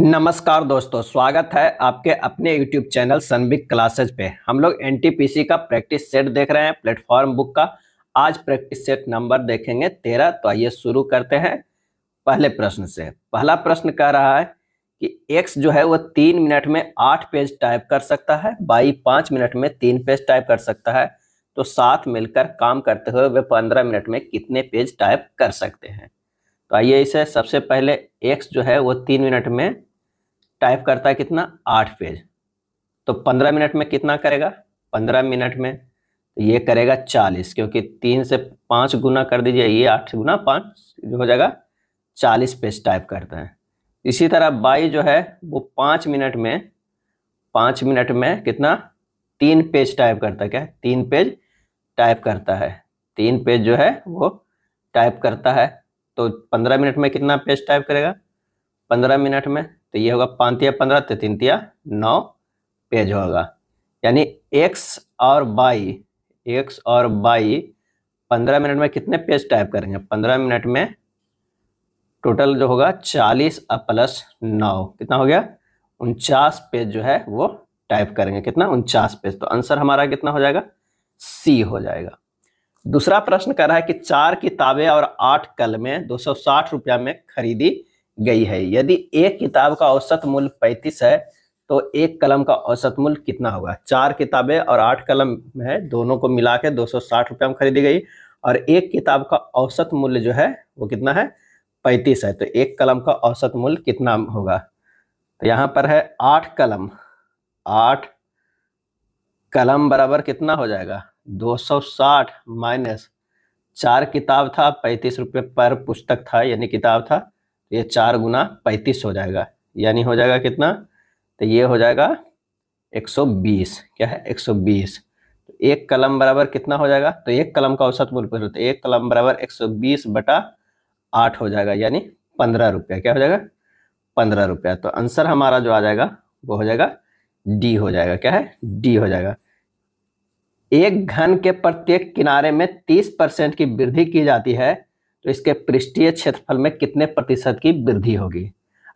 नमस्कार दोस्तों स्वागत है आपके अपने YouTube चैनल सनबिक क्लासेज पे हम लोग एन का प्रैक्टिस सेट देख रहे हैं प्लेटफॉर्म बुक का आज प्रैक्टिस सेट नंबर देखेंगे तेरह तो आइए शुरू करते हैं पहले प्रश्न से पहला प्रश्न कह रहा है कि एक्स जो है वो तीन मिनट में आठ पेज टाइप कर सकता है बाई पाँच मिनट में तीन पेज टाइप कर सकता है तो साथ मिलकर काम करते हुए वे पंद्रह मिनट में कितने पेज टाइप कर सकते हैं तो आइए इसे सबसे पहले एक्स जो है वो तीन मिनट में टाइप करता है कितना आठ पेज तो पंद्रह मिनट में कितना करेगा पंद्रह मिनट में तो ये करेगा चालीस क्योंकि तीन से पाँच गुना कर दीजिए ये आठ गुना पाँच हो जाएगा चालीस पेज टाइप करता है इसी तरह बाई जो है वो पाँच मिनट में पाँच मिनट में कितना तीन पेज टाइप करता है क्या तीन पेज टाइप करता है तीन पेज जो है वो टाइप करता है तो पंद्रह मिनट में कितना पेज टाइप करेगा पंद्रह मिनट में तो ये होगा पांतिया पंद्रह तो तिनतिया नौ पेज होगा यानी एक्स और बाई एक्स और बाई पंद्रह मिनट में कितने पेज टाइप करेंगे पंद्रह मिनट में टोटल जो होगा चालीस और प्लस नौ कितना हो गया उनचास पेज जो है वो टाइप करेंगे कितना उनचास पेज तो आंसर हमारा कितना हो जाएगा सी हो जाएगा दूसरा प्रश्न कह रहा है कि चार किताबें और आठ कलमें दो सौ साठ रुपया में खरीदी गई है यदि एक किताब का औसत मूल्य पैंतीस है तो एक कलम का औसत मूल्य कितना होगा चार किताबें और आठ कलम है दोनों को मिला के दो सौ साठ में खरीदी गई और एक किताब का औसत मूल्य जो है वो कितना है पैंतीस है तो एक कलम का औसत मूल्य कितना होगा तो यहाँ पर है आठ कलम आठ कलम बराबर कितना हो जाएगा 260 माइनस चार किताब था पैंतीस रुपये पर पुस्तक था यानी किताब था ये चार गुना पैंतीस हो जाएगा यानी हो जाएगा कितना तो ये हो जाएगा 120 क्या है 120 तो एक कलम बराबर कितना हो जाएगा तो एक कलम का औसत मूल्य तो एक कलम बराबर 120 बटा आठ हो जाएगा यानी पंद्रह रुपया क्या हो जाएगा पंद्रह रुपया तो आंसर हमारा जो आ जाएगा वो हो जाएगा डी हो जाएगा क्या है डी हो जाएगा एक घन के प्रत्येक किनारे में तीस परसेंट की वृद्धि की जाती है तो इसके पृष्ठीय क्षेत्रफल में कितने प्रतिशत की वृद्धि होगी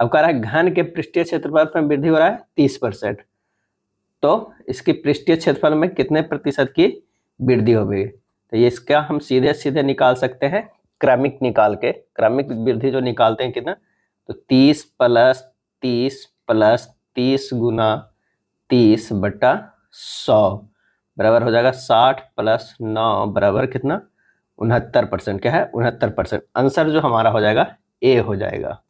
अब कह रहा है घन के पृष्ठीय क्षेत्रफल में वृद्धि हो रहा है तीस परसेंट तो इसकी पृष्ठीय क्षेत्रफल में कितने प्रतिशत की वृद्धि होगी तो ये इसका हम सीधे सीधे निकाल सकते हैं क्रमिक निकाल के क्रमिक वृद्धि जो निकालते हैं कितना तो तीस प्लस तीस प्लस तीस गुना तीस बटा सौ बराबर हो जाएगा साठ प्लस नौ बराबर कितना उनहत्तर परसेंट क्या है उनहत्तर परसेंट आंसर जो हमारा हो जाएगा ए हो जाएगा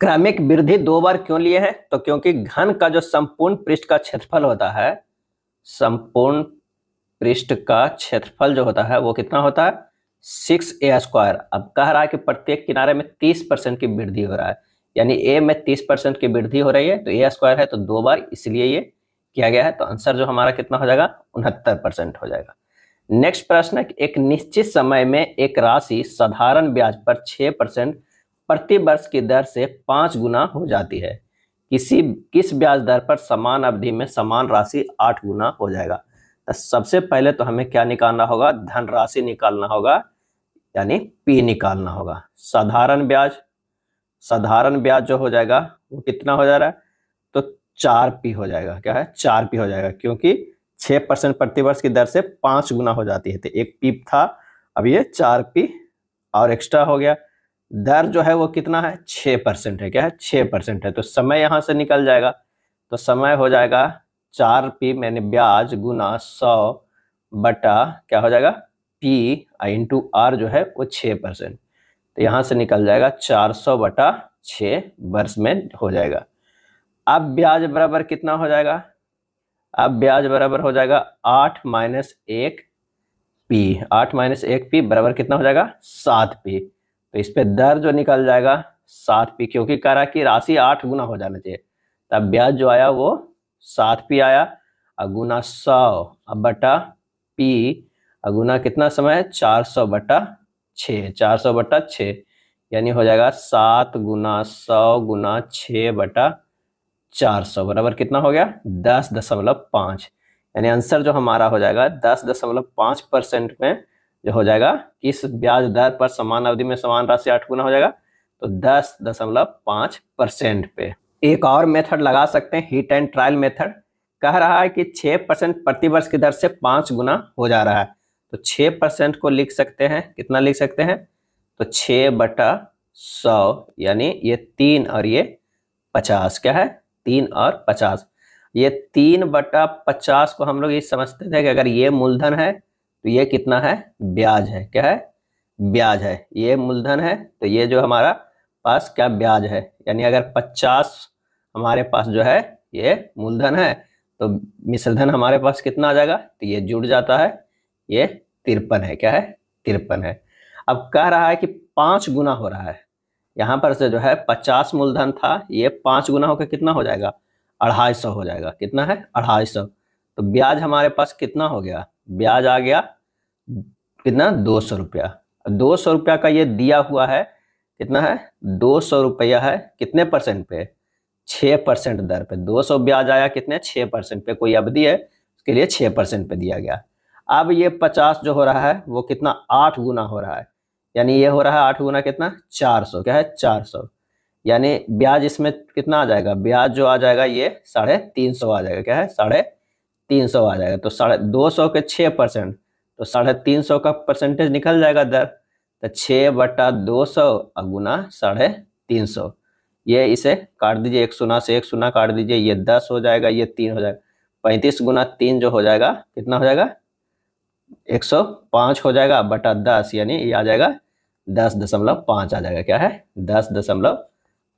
क्रमिक वृद्धि दो बार क्यों लिए है तो क्योंकि घन का जो संपूर्ण पृष्ठ का क्षेत्रफल होता है संपूर्ण पृष्ठ का क्षेत्रफल जो होता है वो कितना होता है सिक्स ए स्क्वायर अब कह रहा है कि प्रत्येक किनारे में तीस परसेंट की वृद्धि हो रहा है यानी ए में तीस परसेंट की वृद्धि हो रही है तो ए स्क्वायर है तो दो बार इसलिए ये किया गया है तो आंसर जो हमारा कितना हो जाएगा उनहत्तर परसेंट हो जाएगा नेक्स्ट प्रश्न एक निश्चित समय में एक राशि साधारण ब्याज पर छः परसेंट प्रति वर्ष की दर से पाँच गुना हो जाती है किसी किस ब्याज दर पर समान अवधि में समान राशि आठ गुना हो जाएगा तो सबसे पहले तो हमें क्या निकालना होगा धन राशि निकालना होगा यानी पी निकालना होगा साधारण ब्याज साधारण ब्याज जो हो जाएगा वो कितना हो जा रहा है तो चार पी हो जाएगा क्या है चार पी हो जाएगा क्योंकि छः परसेंट प्रतिवर्ष की दर से पाँच गुना हो जाती है तो एक पीप था अब ये चार पी और एक्स्ट्रा हो गया दर जो है वो कितना है छः परसेंट है क्या है छः परसेंट है तो समय यहाँ से निकल जाएगा तो समय हो जाएगा चार पी मैंने ब्याज गुना सौ बटा क्या हो जाएगा पी इन टू आर जो है वो छः परसेंट तो यहाँ से निकल जाएगा चार सौ बटा छः वर्ष में हो जाएगा अब ब्याज बराबर कितना हो जाएगा अब ब्याज बराबर हो जाएगा आठ माइनस एक पी आठ माइनस एक पी बराबर कितना हो जाएगा सात पी तो इस पर दर जो निकल जाएगा सात पी क्योंकि करा कि राशि आठ गुना हो जाना चाहिए तब ब्याज जो आया वो सात पी आया अगुना सौ अब बटा पी अगुना कितना समय है चार सौ बटा छ चार सौ बटा छ यानी हो जाएगा सात गुना सौ गुना छ बटा चार सौ बराबर कितना हो गया दस दशमलव पाँच यानी आंसर जो हमारा हो जाएगा दस दशमलव पाँच परसेंट में जो हो जाएगा किस ब्याज दर पर समान अवधि में समान राशि आठ गुना हो जाएगा तो दस दशमलव पाँच परसेंट पे एक और मेथड लगा सकते हैं हीट एंड ट्रायल मेथड कह रहा है कि छः परसेंट प्रति वर्ष की दर से पाँच गुना हो जा रहा है तो छः परसेंट को लिख सकते हैं कितना लिख सकते हैं तो छः बटा सौ यानी ये तीन और ये पचास क्या है तीन और पचास ये तीन बटा पचास को हम लोग ये समझते थे कि अगर ये मूलधन है तो ये कितना है ब्याज है क्या है ब्याज है ये मूलधन है तो ये जो हमारा पास क्या ब्याज है यानी अगर पचास हमारे पास जो है ये मूलधन है तो मिश्रधन हमारे पास कितना आ जाएगा तो ये जुड़ जाता है ये तिरपन है क्या है तिरपन है अब कह रहा है कि पांच गुना हो रहा है यहाँ पर से जो है पचास मूलधन था ये पाँच गुना होकर कितना हो जाएगा अढ़ाई सौ हो जाएगा कितना है अढ़ाई सौ तो ब्याज हमारे पास कितना हो गया ब्याज आ गया कितना दो सौ रुपया दो सौ रुपया का ये दिया हुआ है कितना है दो सौ रुपया है कितने परसेंट पे छः परसेंट दर पे दो सौ ब्याज आया कितने छः परसेंट पे कोई अवधि है उसके लिए छः परसेंट पे दिया गया अब ये पचास जो हो रहा है वो कितना आठ गुना हो रहा है यानी ये हो रहा है आठ गुना कितना चार सौ क्या है चार सौ यानी ब्याज इसमें कितना आ जाएगा ब्याज जो आ जाएगा ये साढ़े तीन सौ आ जाएगा क्या है साढ़े तीन सौ आ जाएगा तो साढ़े दो सौ के छः परसेंट तो साढ़े तीन सौ का परसेंटेज निकल जाएगा दर तो छः बटा दो सौ गुना साढ़े तीन सौ ये इसे काट दीजिए एक सुना से एक सुना काट दीजिए ये दस हो जाएगा ये तीन हो जाएगा पैंतीस गुना तीन जो हो जाएगा कितना हो जाएगा एक सौ पाँच हो जाएगा बटा दस यानी ये आ जाएगा दस दशमलव पाँच आ जाएगा क्या है दस दशमलव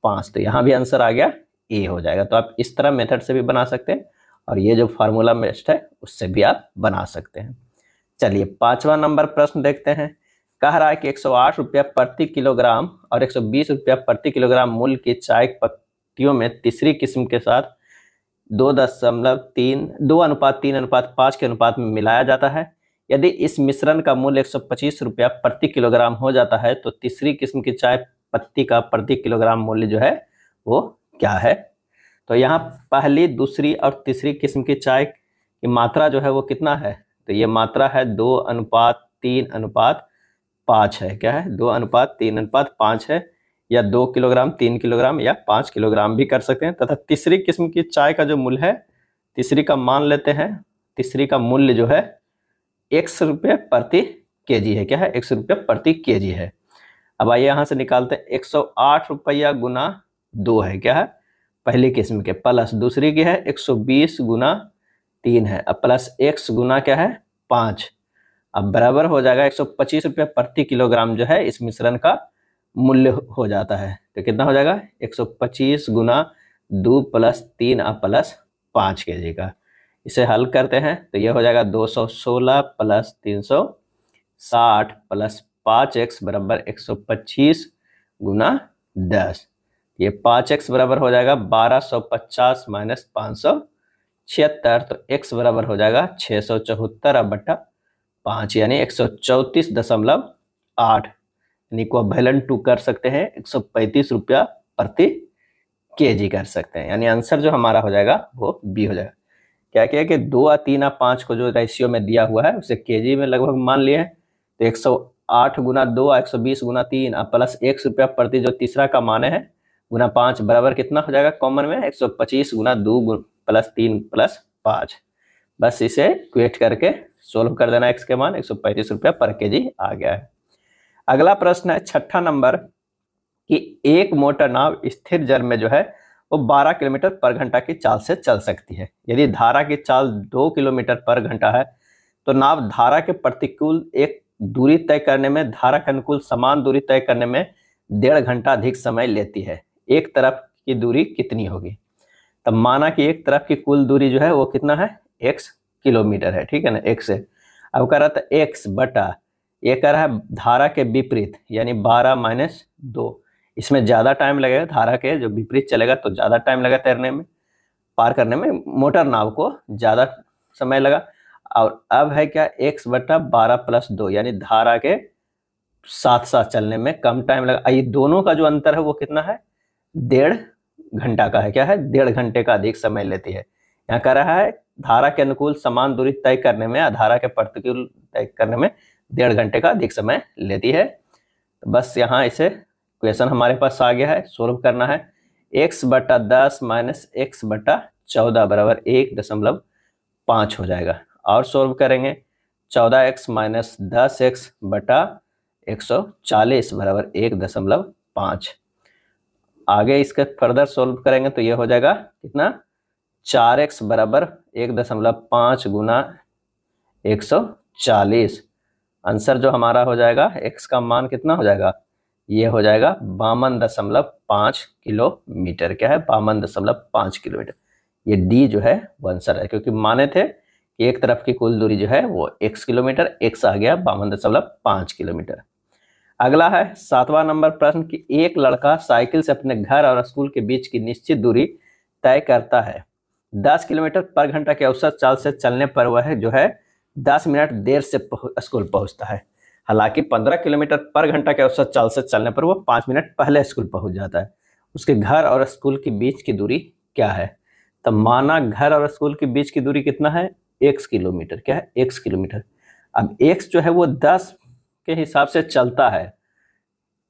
पाँच तो यहाँ भी आंसर आ गया ए हो जाएगा तो आप इस तरह मेथड से भी बना सकते हैं और ये जो फार्मूला बेस्ट है उससे भी आप बना सकते हैं चलिए पाँचवा नंबर प्रश्न देखते हैं कह रहा है कि एक सौ आठ रुपया प्रति किलोग्राम और एक सौ बीस रुपया प्रति किलोग्राम मूल्य की चाय पत्तियों में तीसरी किस्म के साथ दो दशमलव तीन दो अनुपात तीन अनुपात पाँच के अनुपात में मिलाया जाता है यदि इस मिश्रण का मूल्य एक सौ प्रति किलोग्राम हो जाता है तो तीसरी किस्म की चाय पत्ती का प्रति किलोग्राम मूल्य जो है वो क्या है तो यहाँ पहली दूसरी और तीसरी किस्म की चाय की मात्रा जो है वो कितना है तो ये मात्रा है दो अनुपात तीन अनुपात पाँच है क्या है दो अनुपात तीन अनुपात पाँच है या दो किलोग्राम तीन किलोग्राम या पाँच किलोग्राम भी कर सकते हैं तथा तीसरी किस्म की चाय का जो मूल्य है तीसरी का मान लेते हैं तीसरी का मूल्य जो है एक्स रुपये प्रति के जी है क्या है एक सौ रुपये प्रति के जी है अब आइए यहाँ से निकालते हैं एक सौ आठ रुपया गुना दो है क्या है पहली किस्म के प्लस दूसरी की है एक सौ बीस गुना तीन है अब प्लस एक्स गुना क्या है पाँच अब बराबर हो जाएगा एक सौ पच्चीस रुपये प्रति किलोग्राम जो है इस मिश्रण का मूल्य हो जाता है तो कितना हो जाएगा एक सौ पच्चीस गुना दो प्लस तीन और प्लस पाँच के जी का इसे हल करते हैं तो यह हो जाएगा 216 प्लस 360 प्लस पाँच एक्स बराबर एक सौ पच्चीस गुना दस ये पाँच एक्स बराबर हो जाएगा बारह सौ पचास माइनस पाँच सौ छिहत्तर तो एक्स बराबर हो जाएगा छः सौ चौहत्तर अब बट्टा पाँच यानी एक सौ चौंतीस दशमलव आठ यानी को बैलन टू कर सकते हैं एक सौ पैंतीस रुपया प्रति केजी कर सकते हैं यानी आंसर जो हमारा हो जाएगा वो बी हो जाएगा क्या किया कि दो या तीन या पाँच को जो रेशियो में दिया हुआ है उसे के में लगभग मान लिए तो एक सौ आठ गुना दो एक सौ बीस गुना तीन और प्लस एक रुपया प्रति जो तीसरा का मान है गुना पाँच बराबर कितना हो जाएगा कॉमन में एक सौ पच्चीस गुना दो प्लस तीन प्लस पाँच बस इसे क्वेट करके सोल्व कर देना एक्स के मान एक सौ पैंतीस रुपया पर के जी आ गया है अगला प्रश्न है छठा नंबर कि एक मोटर नाव स्थिर जल में जो है वो 12 किलोमीटर पर घंटा की चाल से चल सकती है यदि धारा की चाल 2 किलोमीटर पर घंटा है तो नाव धारा के प्रतिकूल एक दूरी तय करने में धारा के अनुकूल समान दूरी तय करने में डेढ़ घंटा अधिक समय लेती है एक तरफ की दूरी कितनी होगी तब माना कि एक तरफ की कुल दूरी जो है वो कितना है एक्स किलोमीटर है ठीक है ना x है अब कह रहा था एक्स बटा ये कह रहा है धारा के विपरीत यानी बारह माइनस दो इसमें ज़्यादा टाइम लगेगा धारा के जो विपरीत चलेगा तो ज़्यादा टाइम लगा तैरने में पार करने में मोटर नाव को ज़्यादा समय लगा और अब है क्या एक्स बटा बारह प्लस दो यानी धारा के साथ साथ चलने में कम टाइम लगा ये दोनों का जो अंतर है वो कितना है डेढ़ घंटा का है क्या है डेढ़ घंटे का अधिक समय लेती है यहाँ कह रहा है धारा के अनुकूल समान दूरी तय करने में या धारा के प्रतिकूल तय करने में डेढ़ घंटे का अधिक समय लेती है तो बस यहाँ इसे क्वेश्चन हमारे पास आ गया है सोल्व करना है एक्स बटा दस माइनस एक्स बटा चौदह बराबर एक दशमलव पाँच हो जाएगा और सोल्व करेंगे चौदह एक्स माइनस दस एक्स बटा एक सौ चालीस बराबर एक दशमलव पाँच आगे इसका फर्दर सोल्व करेंगे तो ये हो जाएगा कितना चार एक्स बराबर एक दशमलव पाँच गुना एक सौ चालीस आंसर जो हमारा हो जाएगा एक्स का मान कितना हो जाएगा ये हो जाएगा बावन दशमलव पाँच किलोमीटर क्या है बावन दशमलव पाँच किलोमीटर ये डी जो है वो आंसर है क्योंकि माने थे कि एक तरफ की कुल दूरी जो है वो x किलोमीटर x आ गया बावन दशमलव पाँच किलोमीटर अगला है सातवां नंबर प्रश्न कि एक लड़का साइकिल से अपने घर और स्कूल के बीच की निश्चित दूरी तय करता है दस किलोमीटर पर घंटा के औसत चाल से चलने पर वह जो है दस मिनट देर से स्कूल पहुंचता है हालांकि पंद्रह किलोमीटर पर घंटा के औसत चाल से चलने पर वह पाँच मिनट पहले स्कूल पहुंच जाता है उसके घर और स्कूल के बीच की दूरी क्या है तो माना घर और स्कूल के बीच की दूरी कितना है एक किलोमीटर क्या है एक किलोमीटर अब एक्स जो है वो दस के हिसाब से चलता है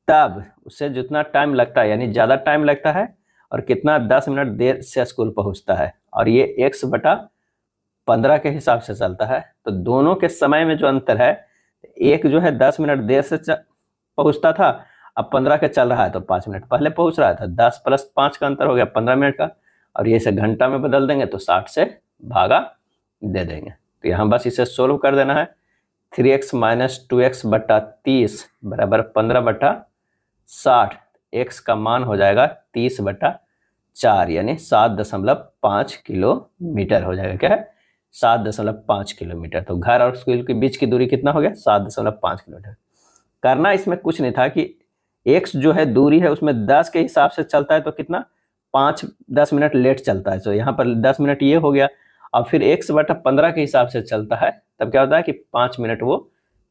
तब उसे जितना टाइम लगता है यानी ज़्यादा टाइम लगता है और कितना दस मिनट देर से स्कूल पहुंचता है और ये एक्स बटा पंद्रह के हिसाब से चलता है तो दोनों के समय में जो अंतर है एक जो है दस मिनट देर से पहुंचता था अब पंद्रह का चल रहा है तो पाँच मिनट पहले पहुंच रहा था दस प्लस पाँच का अंतर हो गया पंद्रह मिनट का और ये इसे घंटा में बदल देंगे तो साठ से भागा दे देंगे तो यहाँ बस इसे सोल्व कर देना है three x minus two X बटा तीस बराबर पंद्रह बटा साठ एक्स का मान हो जाएगा तीस बटा चार यानी सात दशमलव पाँच किलोमीटर हो जाएगा क्या है सात दशमलव पाँच किलोमीटर तो घर और स्कूल के बीच की दूरी कितना हो गया सात दशमलव पाँच किलोमीटर करना इसमें कुछ नहीं था कि एक्स जो है दूरी है उसमें दस के हिसाब से चलता है तो कितना पाँच दस मिनट लेट चलता है तो यहाँ पर दस मिनट ये हो गया और फिर एक्स बटा पंद्रह के हिसाब से चलता है तब क्या होता है कि पाँच मिनट वो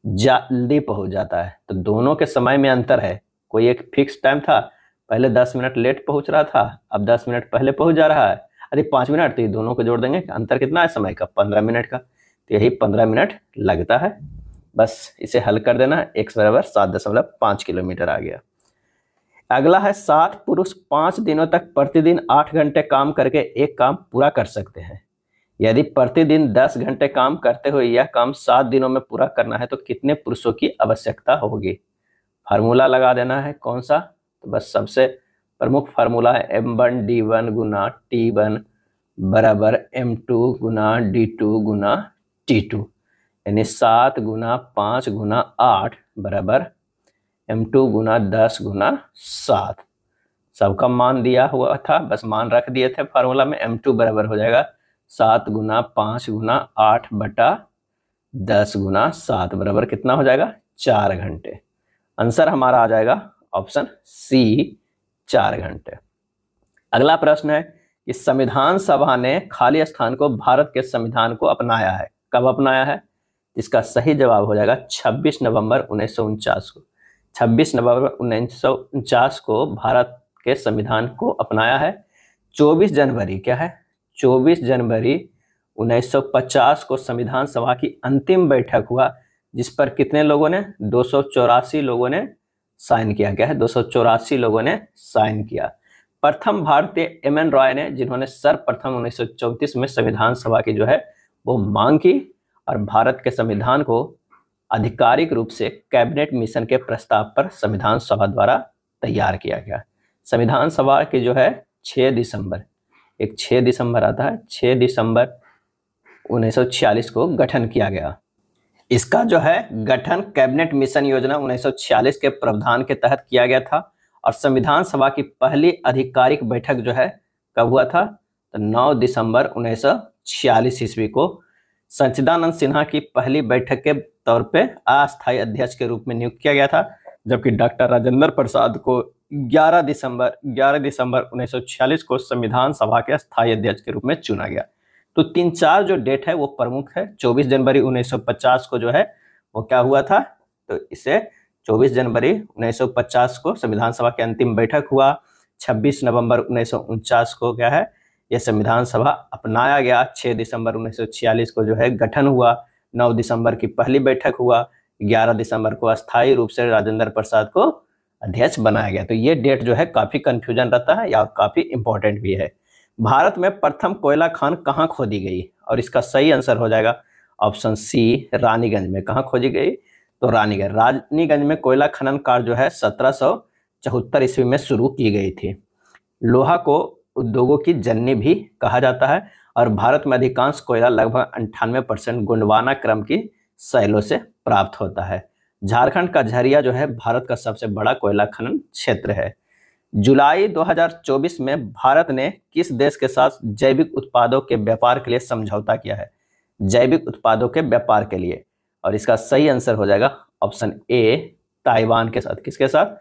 जल्दी पहुँच जाता है तो दोनों के समय में अंतर है कोई एक फिक्स टाइम था पहले दस मिनट लेट पहुँच रहा था अब दस मिनट पहले पहुँच जा रहा है अरे पाँच मिनट तो ये दोनों को जोड़ देंगे अंतर कितना है समय का पंद्रह मिनट का तो यही पंद्रह मिनट लगता है बस इसे हल कर देना एक्स बराबर सात दशमलव पाँच किलोमीटर आ गया अगला है सात पुरुष पाँच दिनों तक प्रतिदिन आठ घंटे काम करके एक काम पूरा कर सकते हैं यदि प्रतिदिन दस घंटे काम करते हुए यह काम सात दिनों में पूरा करना है तो कितने पुरुषों की आवश्यकता होगी फार्मूला लगा देना है कौन सा तो बस सबसे प्रमुख फार्मूला है एम वन डी वन गुना टी वन बराबर एम टू गुना डी टू गुना टी टू यानी सात गुना पाँच गुना आठ बराबर एम टू गुना दस गुना सात सबका मान दिया हुआ था बस मान रख दिए थे फार्मूला में एम टू बराबर हो जाएगा सात गुना पाँच गुना आठ बटा दस गुना सात बराबर कितना हो जाएगा चार घंटे आंसर हमारा आ जाएगा ऑप्शन सी चार घंटे अगला प्रश्न है कि संविधान सभा ने खाली स्थान को भारत के संविधान को अपनाया है कब अपनाया है इसका सही जवाब हो जाएगा 26 नवंबर उन्नीस को 26 नवंबर उन्नीस को भारत के संविधान को अपनाया है 24 जनवरी क्या है 24 जनवरी 1950 को संविधान सभा की अंतिम बैठक हुआ जिस पर कितने लोगों ने दो लोगों ने साइन किया गया है दो लोगों ने साइन किया प्रथम भारतीय एम एन रॉय ने जिन्होंने सर्वप्रथम 1934 में संविधान सभा की जो है वो मांग की और भारत के संविधान को आधिकारिक रूप से कैबिनेट मिशन के प्रस्ताव पर संविधान सभा द्वारा तैयार किया गया संविधान सभा की जो है 6 दिसंबर एक 6 दिसंबर आता है 6 दिसंबर 1946 को गठन किया गया इसका जो है गठन कैबिनेट मिशन योजना 1946 के प्रावधान के तहत किया गया था और संविधान सभा की पहली आधिकारिक बैठक जो है कब हुआ था तो 9 दिसंबर 1946 ईस्वी को सचिदानंद सिन्हा की पहली बैठक के तौर पे अस्थायी अध्यक्ष के रूप में नियुक्त किया गया था जबकि डॉक्टर राजेंद्र प्रसाद को 11 दिसंबर 11 दिसंबर 1946 को संविधान सभा के स्थायी अध्यक्ष के रूप में चुना गया तो तीन चार जो डेट है वो प्रमुख है 24 जनवरी 1950 को जो है वो क्या हुआ था तो इसे 24 जनवरी 1950 को संविधान सभा की अंतिम बैठक हुआ 26 नवंबर उन्नीस को क्या है यह संविधान सभा अपनाया गया 6 दिसंबर 1946 को जो है गठन हुआ 9 दिसंबर की पहली बैठक हुआ 11 दिसंबर को अस्थायी रूप से राजेंद्र प्रसाद को अध्यक्ष बनाया गया तो ये डेट जो है काफ़ी कंफ्यूजन रहता है या काफ़ी इंपॉर्टेंट भी है भारत में प्रथम कोयला खान कहाँ खोदी गई और इसका सही आंसर हो जाएगा ऑप्शन सी रानीगंज में कहाँ खोजी गई तो रानीगंज रानीगंज में कोयला खनन कार्य जो है सत्रह सौ चौहत्तर ईस्वी में शुरू की गई थी लोहा को उद्योगों की जननी भी कहा जाता है और भारत में अधिकांश कोयला लगभग अंठानवे परसेंट गुंडवाना क्रम की शैलों से प्राप्त होता है झारखंड का झरिया जो है भारत का सबसे बड़ा कोयला खनन क्षेत्र है जुलाई 2024 में भारत ने किस देश के साथ जैविक उत्पादों के व्यापार के लिए समझौता किया है जैविक उत्पादों के व्यापार के लिए और इसका सही आंसर हो जाएगा ऑप्शन ए ताइवान के साथ किसके साथ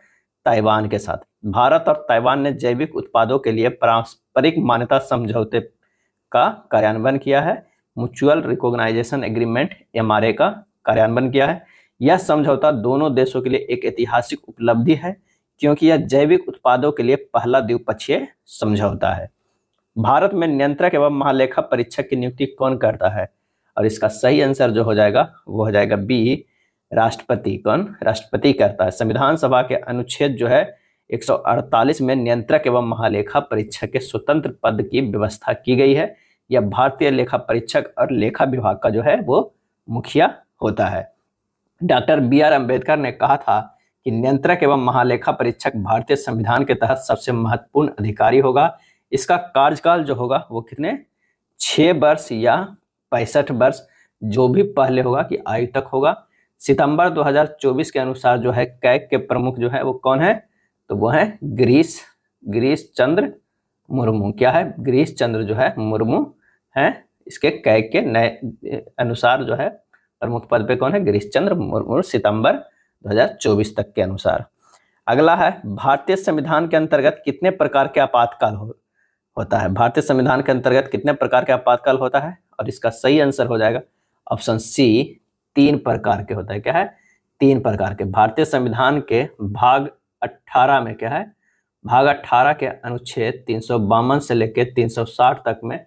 ताइवान के साथ भारत और ताइवान ने जैविक उत्पादों के लिए पारस्परिक मान्यता समझौते का कार्यान्वयन किया है म्यूचुअल रिकॉग्नाइजेशन एग्रीमेंट एम का कार्यान्वयन किया है यह समझौता दोनों देशों के लिए एक ऐतिहासिक उपलब्धि है क्योंकि यह जैविक उत्पादों के लिए पहला द्विपक्षीय समझौता है भारत में नियंत्रक एवं महालेखा परीक्षक की नियुक्ति कौन करता है और इसका सही आंसर जो हो जाएगा वो हो जाएगा बी राष्ट्रपति कौन राष्ट्रपति करता है संविधान सभा के अनुच्छेद जो है 148 में नियंत्रक एवं महालेखा परीक्षक के स्वतंत्र पद की व्यवस्था की गई है यह भारतीय लेखा परीक्षक और लेखा विभाग का जो है वो मुखिया होता है डॉक्टर बी आर अम्बेडकर ने कहा था कि नियंत्रक एवं महालेखा परीक्षक भारतीय संविधान के तहत सबसे महत्वपूर्ण अधिकारी होगा इसका कार्यकाल जो होगा वो कितने छः वर्ष या पैंसठ वर्ष जो भी पहले होगा कि आयु तक होगा सितंबर 2024 के अनुसार जो है कैक के प्रमुख जो है वो कौन है तो वो है ग्रीस ग्रीस चंद्र मुर्मू क्या है ग्रीस चंद्र जो है मुर्मू है इसके कैक के नए अनुसार जो है प्रमुख पद पे कौन है गिरीश चंद्र मुर्मू सितंबर 2024 तक के अनुसार अगला है भारतीय संविधान के अंतर्गत कितने प्रकार के आपातकाल हो, होता है भारतीय संविधान के अंतर्गत कितने प्रकार के आपातकाल होता है और इसका सही आंसर हो जाएगा ऑप्शन सी तीन प्रकार के होता है क्या है तीन प्रकार के भारतीय संविधान के भाग 18 में क्या है भाग 18 के अनुच्छेद तीन से लेकर तीन तक में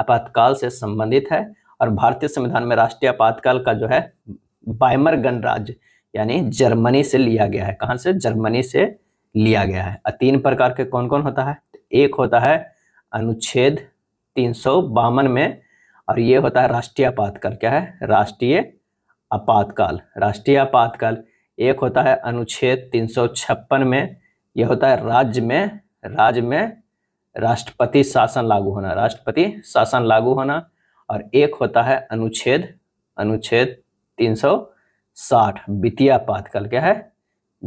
आपातकाल से संबंधित है और भारतीय संविधान में राष्ट्रीय आपातकाल का जो है बाइमर गणराज्य यानी जर्मनी से लिया गया है कहाँ से जर्मनी से लिया गया है तीन प्रकार के कौन कौन होता है तो एक होता है अनुच्छेद तीन में और ये होता है राष्ट्रीय आपातकाल क्या है राष्ट्रीय आपातकाल राष्ट्रीय आपातकाल एक होता है अनुच्छेद तीन में यह होता है राज्य में राज्य में राष्ट्रपति शासन लागू होना राष्ट्रपति शासन लागू होना और एक होता है अनुच्छेद अनुच्छेद तीन सौ साठ वित्तीय आपातकाल क्या है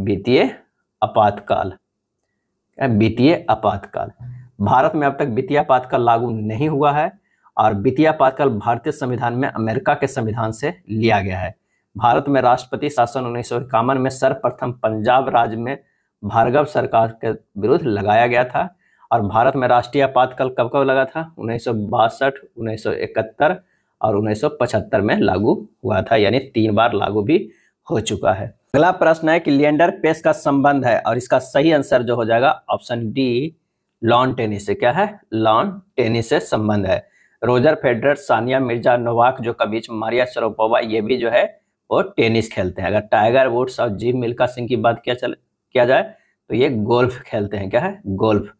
वित्तीय आपातकाल वित्तीय आपातकाल भारत में अब तक वित्तीय आपातकाल लागू नहीं हुआ है और वित्तीय आपातकाल भारतीय संविधान में अमेरिका के संविधान से लिया गया है भारत में राष्ट्रपति शासन उन्नीस सौ इक्यावन में सर्वप्रथम पंजाब राज्य में भार्गव सरकार के विरुद्ध लगाया गया था और भारत में राष्ट्रीय आपातकाल कब कब लगा था उन्नीस सौ बासठ उन्नीस सौ इकहत्तर और 1975 में लागू हुआ था यानी तीन बार लागू भी हो चुका है अगला प्रश्न है कि लियंडर पेस का संबंध है और इसका सही आंसर जो हो जाएगा ऑप्शन डी लॉन टेनिस से क्या है लॉन टेनिस से संबंध है Roger Federer Sania Mirza Novak जो बीच मारिया सरोपोवा ये भी जो है वो टेनिस खेलते हैं अगर टाइगर वुड्स और जिम मिल्का सिंह की बात किया चले किया जाए तो ये गोल्फ खेलते हैं क्या है गोल्फ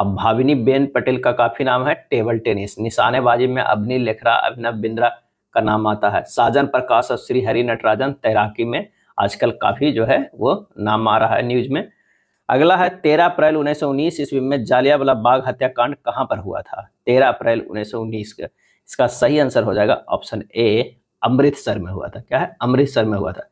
अब भाविनी बेन पटेल का काफी नाम है टेबल टेनिस निशानेबाजी में अवनी लेखरा अभिनव बिंद्रा का नाम आता है साजन प्रकाश और श्री हरि नटराजन तैराकी में आजकल काफी जो है वो नाम आ रहा है न्यूज में अगला है तेरह अप्रैल उन्नीस सौ उन्नीस ईस्वी में जालियावाला बाग हत्याकांड कहाँ पर हुआ था तेरह अप्रैल उन्नीस सौ उन्नीस का इसका सही आंसर हो जाएगा ऑप्शन ए अमृतसर में हुआ था क्या है अमृतसर में हुआ था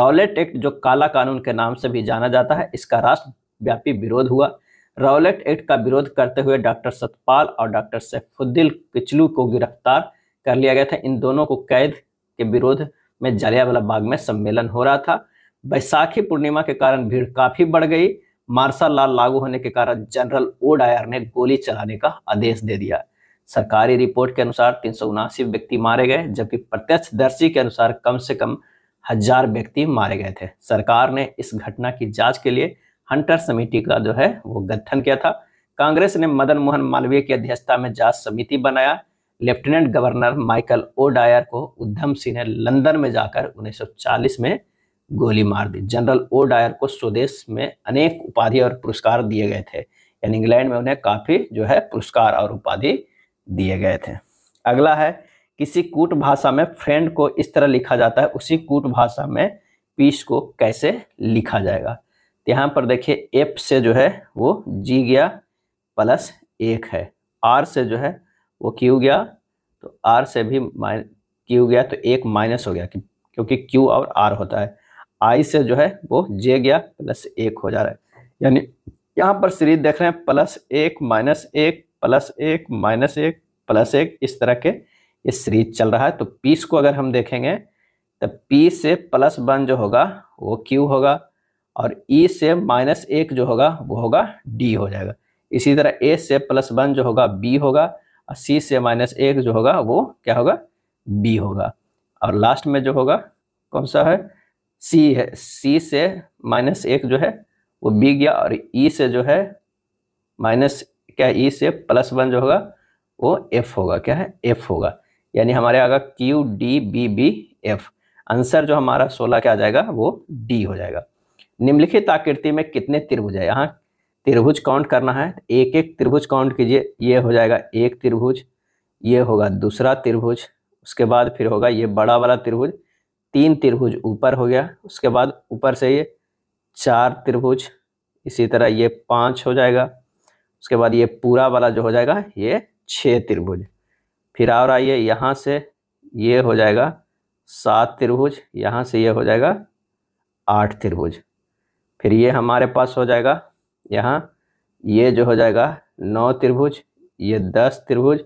रॉलेट एक्ट जो काला कानून के नाम से भी जाना जाता है इसका राष्ट्रव्यापी विरोध हुआ रॉलेट एक्ट का विरोध करते हुए डॉक्टर सतपाल और डॉक्टर सैफुद्दीन किचलू को गिरफ्तार कर लिया गया था इन दोनों को कैद के विरोध में जलियावाला बाग में सम्मेलन हो रहा था बैसाखी पूर्णिमा के कारण भीड़ काफी बढ़ गई मार्शल लाल लागू होने के कारण जनरल ओ डायर ने गोली चलाने का आदेश दे दिया सरकारी रिपोर्ट के अनुसार तीन व्यक्ति मारे गए जबकि प्रत्यक्षदर्शी के अनुसार कम से कम हजार व्यक्ति मारे गए थे सरकार ने इस घटना की जांच के लिए हंटर समिति का जो है वो गठन किया था कांग्रेस ने मदन मोहन मालवीय की अध्यक्षता में जांच समिति बनाया lieutenant governor Michael O'Dwyer को उद्धम सिंह ने लंदन में जाकर 1940 में गोली मार दी जनरल ओ डायर को स्वदेश में अनेक उपाधि और पुरस्कार दिए गए थे यानी इंग्लैंड में उन्हें काफी जो है पुरस्कार और उपाधि दिए गए थे अगला है किसी कूट भाषा में फ्रेंड को इस तरह लिखा जाता है उसी कूट भाषा में पीस को कैसे लिखा जाएगा यहाँ पर देखिए एफ से जो है वो जी गया प्लस एक है आर से जो है वो क्यू गया तो आर से भी माइन क्यू गया तो एक माइनस हो गया क्योंकि क्यू और आर होता है आई से जो है वो जे गया प्लस एक हो जा रहा है यानी यहाँ पर सीरीज देख रहे हैं प्लस एक माइनस एक प्लस एक माइनस एक प्लस एक इस तरह के ये सीरीज चल रहा है तो पीस को अगर हम देखेंगे तो पी से प्लस वन जो होगा वो क्यू होगा और ई से माइनस एक जो होगा वो होगा डी हो जाएगा इसी तरह ए से प्लस वन जो होगा बी होगा और सी से माइनस एक जो होगा वो क्या होगा बी होगा और लास्ट में जो होगा कौन सा है सी है सी से माइनस एक जो है वो बी गया और ई e से जो है माइनस क्या ई से प्लस वन जो होगा वो एफ होगा क्या है एफ होगा यानी हमारे आगे Q D B B F answer जो हमारा सोलह क्या आ जाएगा वो डी हो जाएगा निम्नलिखित आकृति में कितने त्रिभुज है यहाँ त्रिभुज काउंट करना है तो एक एक त्रिभुज काउंट कीजिए ये हो जाएगा एक त्रिभुज ये होगा दूसरा त्रिभुज उसके बाद फिर होगा ये बड़ा वाला त्रिभुज तीन त्रिभुज ऊपर हो गया उसके बाद ऊपर से ये चार त्रिभुज इसी तरह ये पाँच हो जाएगा उसके बाद ये पूरा वाला जो हो जाएगा ये छः त्रिभुज फिर और आइए यहाँ से ये हो जाएगा सात त्रिभुज यहाँ से ये हो जाएगा आठ त्रिभुज फिर ये हमारे पास हो जाएगा यहाँ ये जो हो जाएगा नौ त्रिभुज ये दस त्रिभुज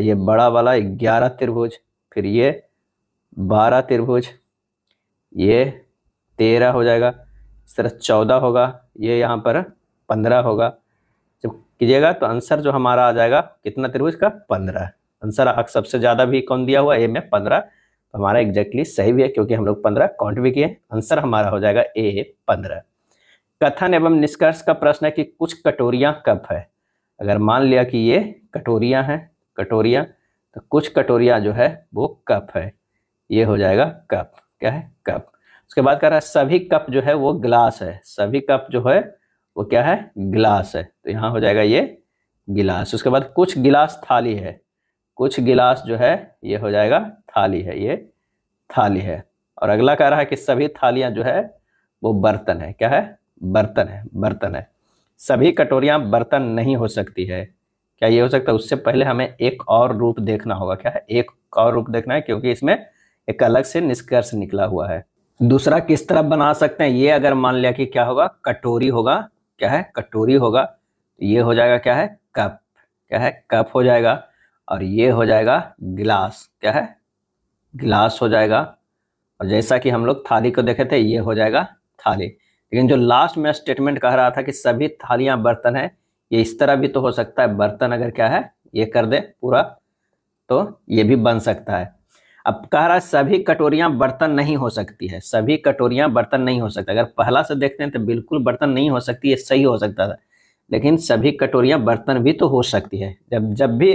ये बड़ा वाला ग्यारह त्रिभुज फिर ये बारह त्रिभुज ये तेरह हो जाएगा इस तरह चौदह होगा ये यहाँ पर पंद्रह होगा जब कीजिएगा तो आंसर जो हमारा आ जाएगा कितना त्रिभुज का पंद्रह आंसर सबसे ज़्यादा भी कौन दिया हुआ ए में पंद्रह तो हमारा एग्जैक्टली सही भी है क्योंकि हम लोग पंद्रह काउंट भी किए आंसर हमारा हो जाएगा ए पंद्रह कथन एवं निष्कर्ष का प्रश्न है कि कुछ कटोरिया कप है अगर मान लिया कि ये कटोरिया हैं कटोरिया तो कुछ कटोरिया जो है वो कप है ये हो जाएगा कप क्या है कप उसके बाद कह रहा है सभी कप जो है वो ग्लास है सभी कप जो है वो क्या है गिलास है तो यहाँ हो जाएगा ये गिलास उसके बाद कुछ गिलास थाली है कुछ गिलास जो है ये हो जाएगा थाली है ये थाली है और अगला कह रहा है कि सभी थालियाँ जो है वो बर्तन है क्या है बर्तन है बर्तन है सभी कटोरियां बर्तन नहीं हो सकती है क्या ये हो सकता है उससे पहले हमें एक और रूप देखना होगा क्या है एक और रूप देखना है क्योंकि इसमें एक अलग से निष्कर्ष निकला हुआ है दूसरा किस तरह बना सकते हैं ये अगर मान लिया कि क्या होगा कटोरी होगा क्या है कटोरी होगा तो ये हो जाएगा क्या है कप क्या है कप हो जाएगा और ये हो जाएगा गिलास क्या है गिलास हो जाएगा और जैसा कि हम लोग थाली को देखे थे ये हो जाएगा थाली लेकिन जो लास्ट में स्टेटमेंट कह रहा था कि सभी थालियां बर्तन है ये इस तरह भी तो हो सकता है बर्तन अगर क्या है ये कर दे पूरा तो ये भी बन सकता है अब कह रहा है सभी कटोरियां बर्तन नहीं हो सकती है सभी कटोरियां बर्तन नहीं हो सकता अगर पहला से देखते हैं तो बिल्कुल बर्तन नहीं हो सकती ये सही हो सकता था लेकिन सभी कटोरियां बर्तन भी तो हो सकती है जब जब भी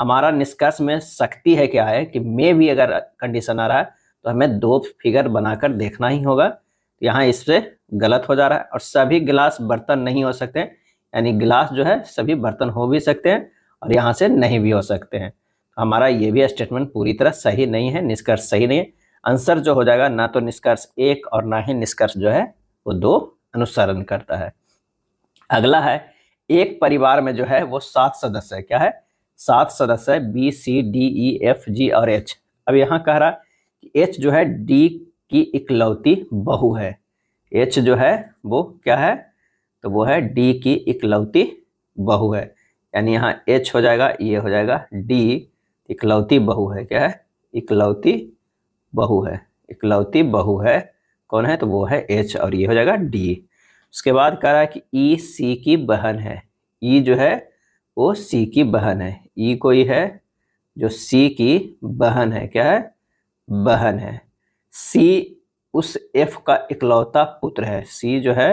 हमारा निष्कर्ष में सकती है क्या है कि मे भी अगर कंडीशन आ रहा है तो हमें दो फिगर बनाकर देखना ही होगा यहाँ इससे गलत हो जा रहा है और सभी गिलास बर्तन नहीं हो सकते यानी गिलास जो है सभी बर्तन हो भी सकते हैं और यहाँ से नहीं भी हो सकते हैं हमारा ये भी स्टेटमेंट पूरी तरह सही नहीं है निष्कर्ष सही नहीं है आंसर जो हो जाएगा ना तो निष्कर्ष एक और ना ही निष्कर्ष जो है वो दो अनुसरण करता है अगला है एक परिवार में जो है वो सात सदस्य है क्या है सात सदस्य है B C D E F G और एच अब यहाँ कह रहा कि एच जो है डी की इकलौती बहू है एच जो है वो क्या है तो वो है डी की इकलौती बहू है यानी यहाँ एच हो जाएगा ये हो जाएगा डी इकलौती बहू है क्या है इकलौती बहू है इकलौती बहू है कौन है तो वो है एच और ये हो जाएगा डी उसके बाद कह रहा है कि ई e, सी की बहन है ई e जो है वो सी की बहन है ई e कोई है जो सी की बहन है क्या है बहन है सी उस एफ का इकलौता पुत्र है सी जो है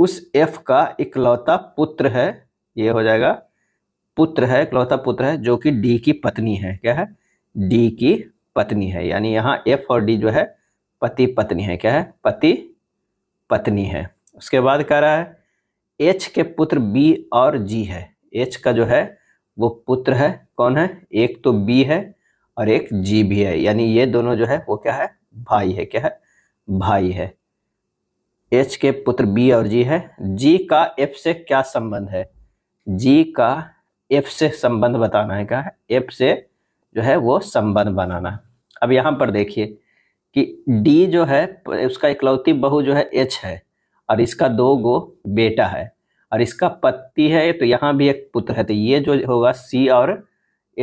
उस एफ का इकलौता पुत्र है ये हो जाएगा पुत्र है इकलौता पुत्र है जो कि डी की पत्नी है क्या है डी की पत्नी है यानी यहाँ एफ और डी जो है पति पत्नी है क्या है पति पत्नी है उसके बाद कह रहा है एच के पुत्र बी और जी है एच का जो है वो पुत्र है कौन है एक तो बी है और एक जी भी है यानी ये दोनों जो है वो क्या है भाई है क्या है भाई है एच के पुत्र बी और जी है जी का एफ से क्या संबंध है जी का एफ से संबंध बताना है क्या है एफ से जो है वो संबंध बनाना अब यहाँ पर देखिए कि डी जो है उसका इकलौती बहू जो है एच है और इसका दो गो बेटा है और इसका पति है तो यहाँ भी एक पुत्र है तो ये जो होगा सी और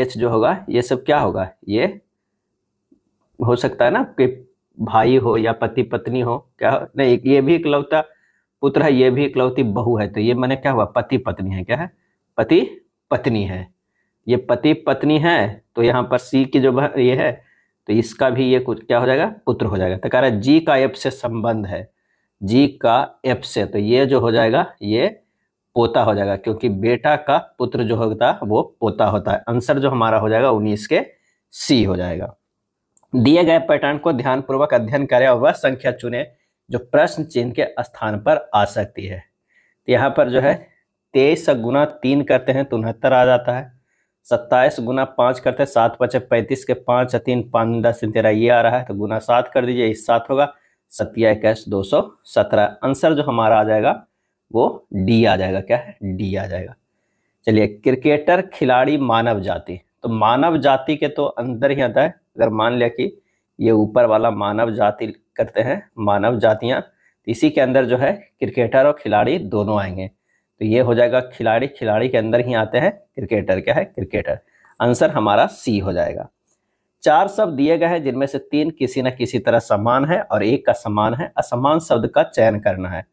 एच जो होगा ये सब क्या होगा ये हो सकता है ना कि भाई हो या पति पत्नी हो क्या नहीं ये भी इकलौता पुत्र है ये भी इकलौती बहू है तो ये मैंने क्या हुआ पति पत्नी है क्या है पति पत्नी है ये पति पत्नी है तो यहाँ पर सी की जो ये है तो इसका भी ये कुछ क्या हो जाएगा पुत्र हो जाएगा तो कह रहा है जी का एप से संबंध है जी का एप से तो ये जो हो जाएगा ये पोता हो जाएगा क्योंकि बेटा का पुत्र जो होता है वो पोता होता है आंसर जो हमारा हो जाएगा उन्नीस के सी हो जाएगा दिए गए पैटर्न को ध्यानपूर्वक अध्ययन करें और वह संख्या चुने जो प्रश्न चिन्ह के स्थान पर आ सकती है तो यहाँ पर जो है तेईस गुना तीन करते हैं तो उनहत्तर आ जाता है सत्ताईस गुना पाँच करते हैं सात पचे पैंतीस के पाँच तीन पाँच दस तेरह ये आ रहा है तो गुना सात कर दीजिए इस सात होगा सत्या इक्कीस दो सौ सत्रह आंसर जो हमारा आ जाएगा वो डी आ जाएगा क्या है डी आ जाएगा चलिए क्रिकेटर खिलाड़ी मानव जाति तो मानव जाति के तो अंदर ही आता है अगर मान लिया कि ये ऊपर वाला मानव जाति करते हैं मानव जातियाँ तो इसी के अंदर जो है क्रिकेटर और खिलाड़ी दोनों आएंगे तो ये हो जाएगा खिलाड़ी खिलाड़ी के अंदर ही आते हैं क्रिकेटर क्या है क्रिकेटर आंसर हमारा सी हो जाएगा चार शब्द दिए गए हैं जिनमें से तीन किसी न किसी तरह समान है और एक का समान है असमान शब्द का चयन करना है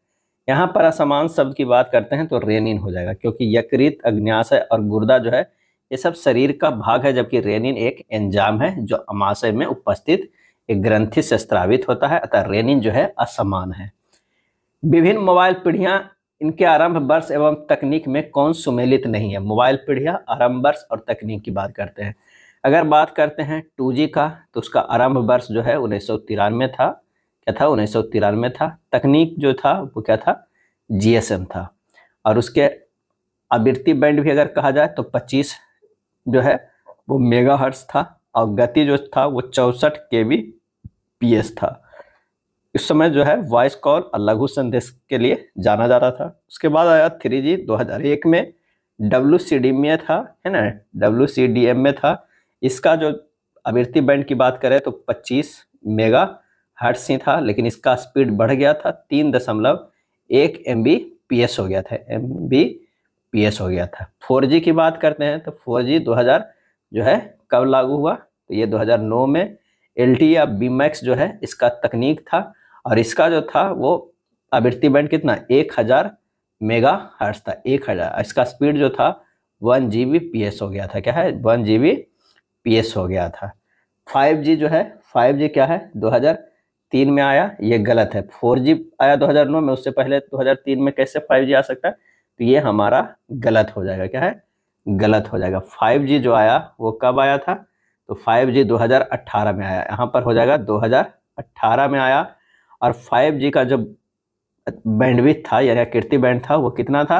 यहाँ पर असमान शब्द की बात करते हैं तो रेनिन हो जाएगा क्योंकि यकृत अग्न्याशय और गुर्दा जो है ये सब शरीर का भाग है जबकि रेनिन एक एंजाम है जो अमाशय में उपस्थित एक ग्रंथि से स्त्रावित होता है अतः रेनिन जो है असमान है विभिन्न मोबाइल पीढ़ियां इनके आरंभ वर्ष एवं तकनीक में कौन सुमेलित नहीं है मोबाइल पीढ़ियां आरंभ वर्ष और तकनीक की बात करते हैं अगर बात करते हैं टू का तो उसका आरंभ वर्ष जो है उन्नीस था क्या था उन्नीस था तकनीक जो था वो क्या था जी था और उसके आवृत्ति बैंड भी अगर कहा जाए तो 25 जो है वो मेगा हर्ट्स था और गति जो था वो चौंसठ के बी पी एस था इस समय जो है वॉइस कॉल और लघु संदेश के लिए जाना जाता था उसके बाद आया थ्री जी दो हज़ार एक में डब्ल्यू सी डी में था है ना डब्ल्यू सी डी एम में था इसका जो आवृत्ति बैंड की बात करें तो पच्चीस मेगा हर्ट्स ही था लेकिन इसका स्पीड बढ़ गया था तीन दशमलव एक एम बी पी एस हो गया था एम बी पीएस हो गया था फोर की बात करते हैं तो फोर जी जो है कब लागू हुआ तो ये 2009 में एल e या बी जो है इसका तकनीक था और इसका जो था वो आवृत्ति बैंड कितना 1000 मेगा हर्स था 1000 इसका स्पीड जो था वन जी बी हो गया था क्या है वन जी बी हो गया था जी जो है जी क्या है 2003 में आया ये गलत है फोर जी आया 2009 में उससे पहले 2003 में कैसे फाइव जी आ सकता है तो ये हमारा गलत हो जाएगा क्या है गलत हो जाएगा 5G जो आया वो कब आया था तो 5G 2018 में आया यहाँ पर हो जाएगा 2018 में आया और 5G का जो बैंडविथ था यानी कीर्ति बैंड था वो कितना था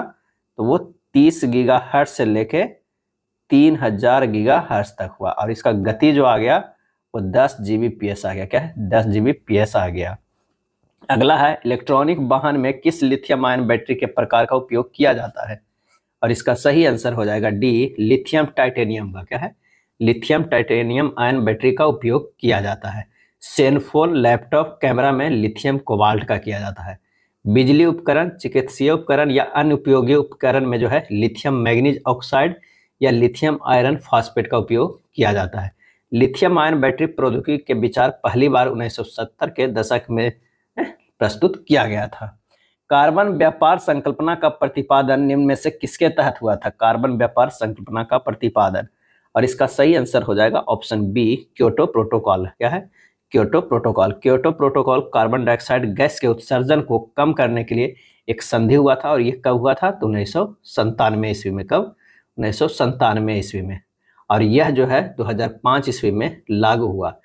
तो वो 30 गीगा हर्ट से लेके 3000 गीगा हर्ट तक हुआ और इसका गति जो आ गया वो दस जी बी पी एस आ गया क्या है दस जी बी पी एस आ गया अगला है इलेक्ट्रॉनिक वाहन में किस लिथियम आयन बैटरी के प्रकार का उपयोग किया जाता है और इसका सही आंसर हो जाएगा डी लिथियम टाइटेनियम का क्या है लिथियम टाइटेनियम आयन बैटरी का उपयोग किया जाता है सेनफोन लैपटॉप कैमरा में लिथियम कोबाल्ट का किया जाता है बिजली उपकरण चिकित्सीय उपकरण या अन्य उपयोगी उपकरण में जो है लिथियम मैग्नीज ऑक्साइड या लिथियम आयरन फास्फेट का उपयोग किया जाता है लिथियम आयन बैटरी प्रौद्योगिकी के विचार पहली बार 1970 के दशक में प्रस्तुत किया गया था कार्बन व्यापार संकल्पना का प्रतिपादन निम्न में से किसके तहत हुआ था कार्बन व्यापार संकल्पना का प्रतिपादन और इसका सही आंसर हो जाएगा ऑप्शन बी क्योटो प्रोटोकॉल क्या है Kyoto protocol Kyoto protocol carbon dioxide gas के उत्सर्जन को कम करने के लिए एक संधि हुआ था और यह कब हुआ था तो उन्नीस सौ संतानवे ईस्वी में कब उन्नीस सौ संतानवे ईस्वी में और यह जो है 2005 ईस्वी में लागू हुआ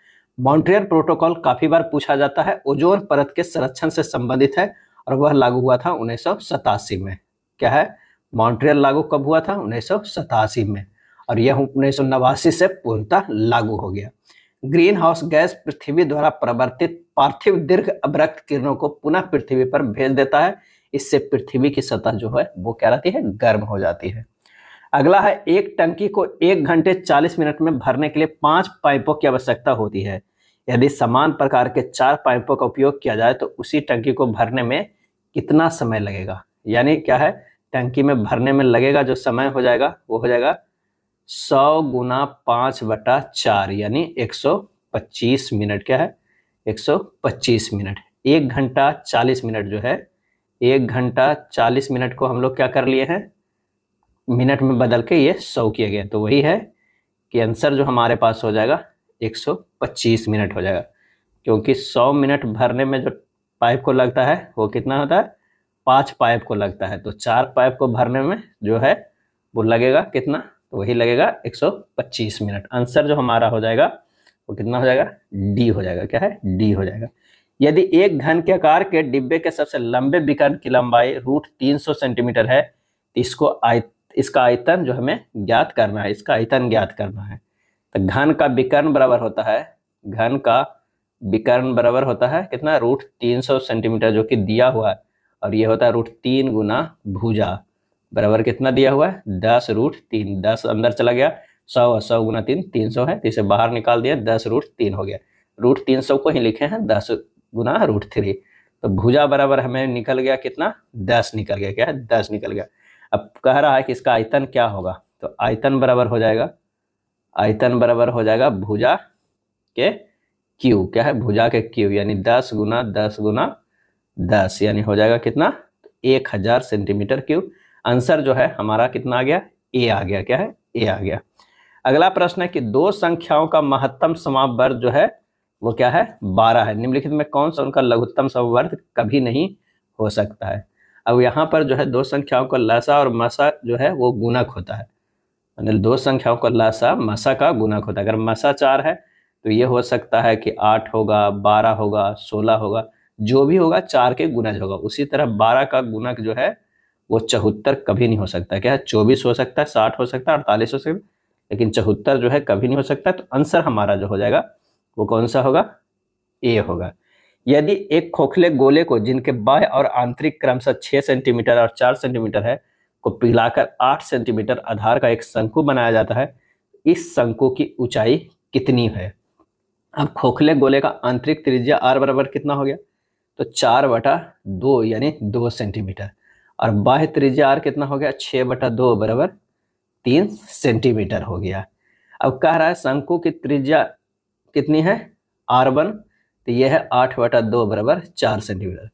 मॉन्ट्रियल प्रोटोकॉल काफी बार पूछा जाता है ओजोन परत के संरक्षण से संबंधित है और वह लागू हुआ था उन्नीस में क्या है मॉन्ट्रियल लागू कब हुआ था उन्नीस में और यह उन्नीस से पूर्णतः लागू हो गया ग्रीन हाउस गैस पृथ्वी द्वारा प्रवर्तित पार्थिव दीर्घ अवरक्त किरणों को पुनः पृथ्वी पर भेज देता है इससे पृथ्वी की सतह जो है वो क्या रहती है गर्म हो जाती है अगला है एक टंकी को एक घंटे 40 मिनट में भरने के लिए पांच पाइपों की आवश्यकता होती है यदि समान प्रकार के चार पाइपों का उपयोग किया जाए तो उसी टंकी को भरने में कितना समय लगेगा यानी क्या है टंकी में भरने में लगेगा जो समय हो जाएगा वो हो जाएगा सौ गुना पाँच बटा चार यानी एक सौ पच्चीस मिनट क्या है एक सौ पच्चीस मिनट एक घंटा चालीस मिनट जो है एक घंटा चालीस मिनट को हम लोग क्या कर लिए हैं मिनट में बदल के ये सौ किया गया तो वही है कि आंसर जो हमारे पास हो जाएगा 125 मिनट हो जाएगा क्योंकि 100 मिनट भरने में जो पाइप को लगता है वो कितना होता है पाँच पाइप को लगता है तो चार पाइप को भरने में जो है वो लगेगा कितना तो वही लगेगा 125 मिनट आंसर जो हमारा हो जाएगा वो कितना हो जाएगा डी हो जाएगा क्या है डी हो जाएगा यदि एक घन के आकार के डिब्बे के सबसे लंबे विकर्ण की लंबाई रूट सेंटीमीटर है तो इसको आयत इसका आयतन जो हमें ज्ञात करना है इसका आयतन ज्ञात करना है तो घन का विकर्ण बराबर होता है घन का विकर्ण बराबर होता है कितना रूट तीन सौ सेंटीमीटर जो कि दिया हुआ है और ये होता है रूट तीन गुना भूजा बराबर कितना दिया हुआ है दस रूट तीन दस अंदर चला गया सौ सौ गुना तीन तीन सौ है तो इसे बाहर निकाल दिया दस रूट तीन हो गया रूट तीन सौ को ही लिखे हैं दस गुना रूट थ्री तो भुजा बराबर हमें निकल गया कितना दस निकल गया क्या है दस निकल गया अब कह रहा है कि इसका आयतन क्या होगा तो आयतन बराबर हो जाएगा आयतन बराबर हो जाएगा भुजा के क्यू क्या है भुजा के क्यू यानी दस गुना दस गुना दस यानी हो जाएगा कितना एक हजार सेंटीमीटर क्यू आंसर जो है हमारा कितना आ गया ए आ गया क्या है ए आ गया अगला प्रश्न है कि दो संख्याओं का महत्तम वर्ग जो है वो क्या है बारह है निम्नलिखित में कौन सा उनका लघुत्तम समावर्त कभी नहीं हो सकता है अब यहाँ पर जो है दो संख्याओं का लसा और मसा जो है वो गुणक होता है मतलब दो संख्याओं का लसा मसा का गुणक होता है अगर मसा चार है तो ये हो सकता है कि आठ होगा बारह होगा सोलह होगा जो भी होगा चार के गुणज होगा उसी तरह बारह का गुणक जो है वो चौहत्तर कभी नहीं हो सकता क्या चौबीस हो सकता है साठ हो सकता है अड़तालीस हो सकता है लेकिन चौहत्तर जो है कभी नहीं हो सकता तो आंसर हमारा जो हो जाएगा वो कौन सा होगा ए होगा यदि एक खोखले गोले को जिनके बाह्य और आंतरिक क्रमशः छह सेंटीमीटर और चार सेंटीमीटर है को पिघलाकर आठ सेंटीमीटर आधार का एक शंकु बनाया जाता है इस शंकु की ऊंचाई कितनी है अब खोखले गोले का आंतरिक त्रिज्या आर बराबर कितना हो गया तो चार बटा दो यानी दो सेंटीमीटर और बाह्य त्रिज्या आर कितना हो गया छः बटा दो बराबर तीन सेंटीमीटर हो गया अब कह रहा है शंकु की त्रिज्या कितनी है आर वन तो यह है आठ बटा दो बराबर चार सेंटीमीटर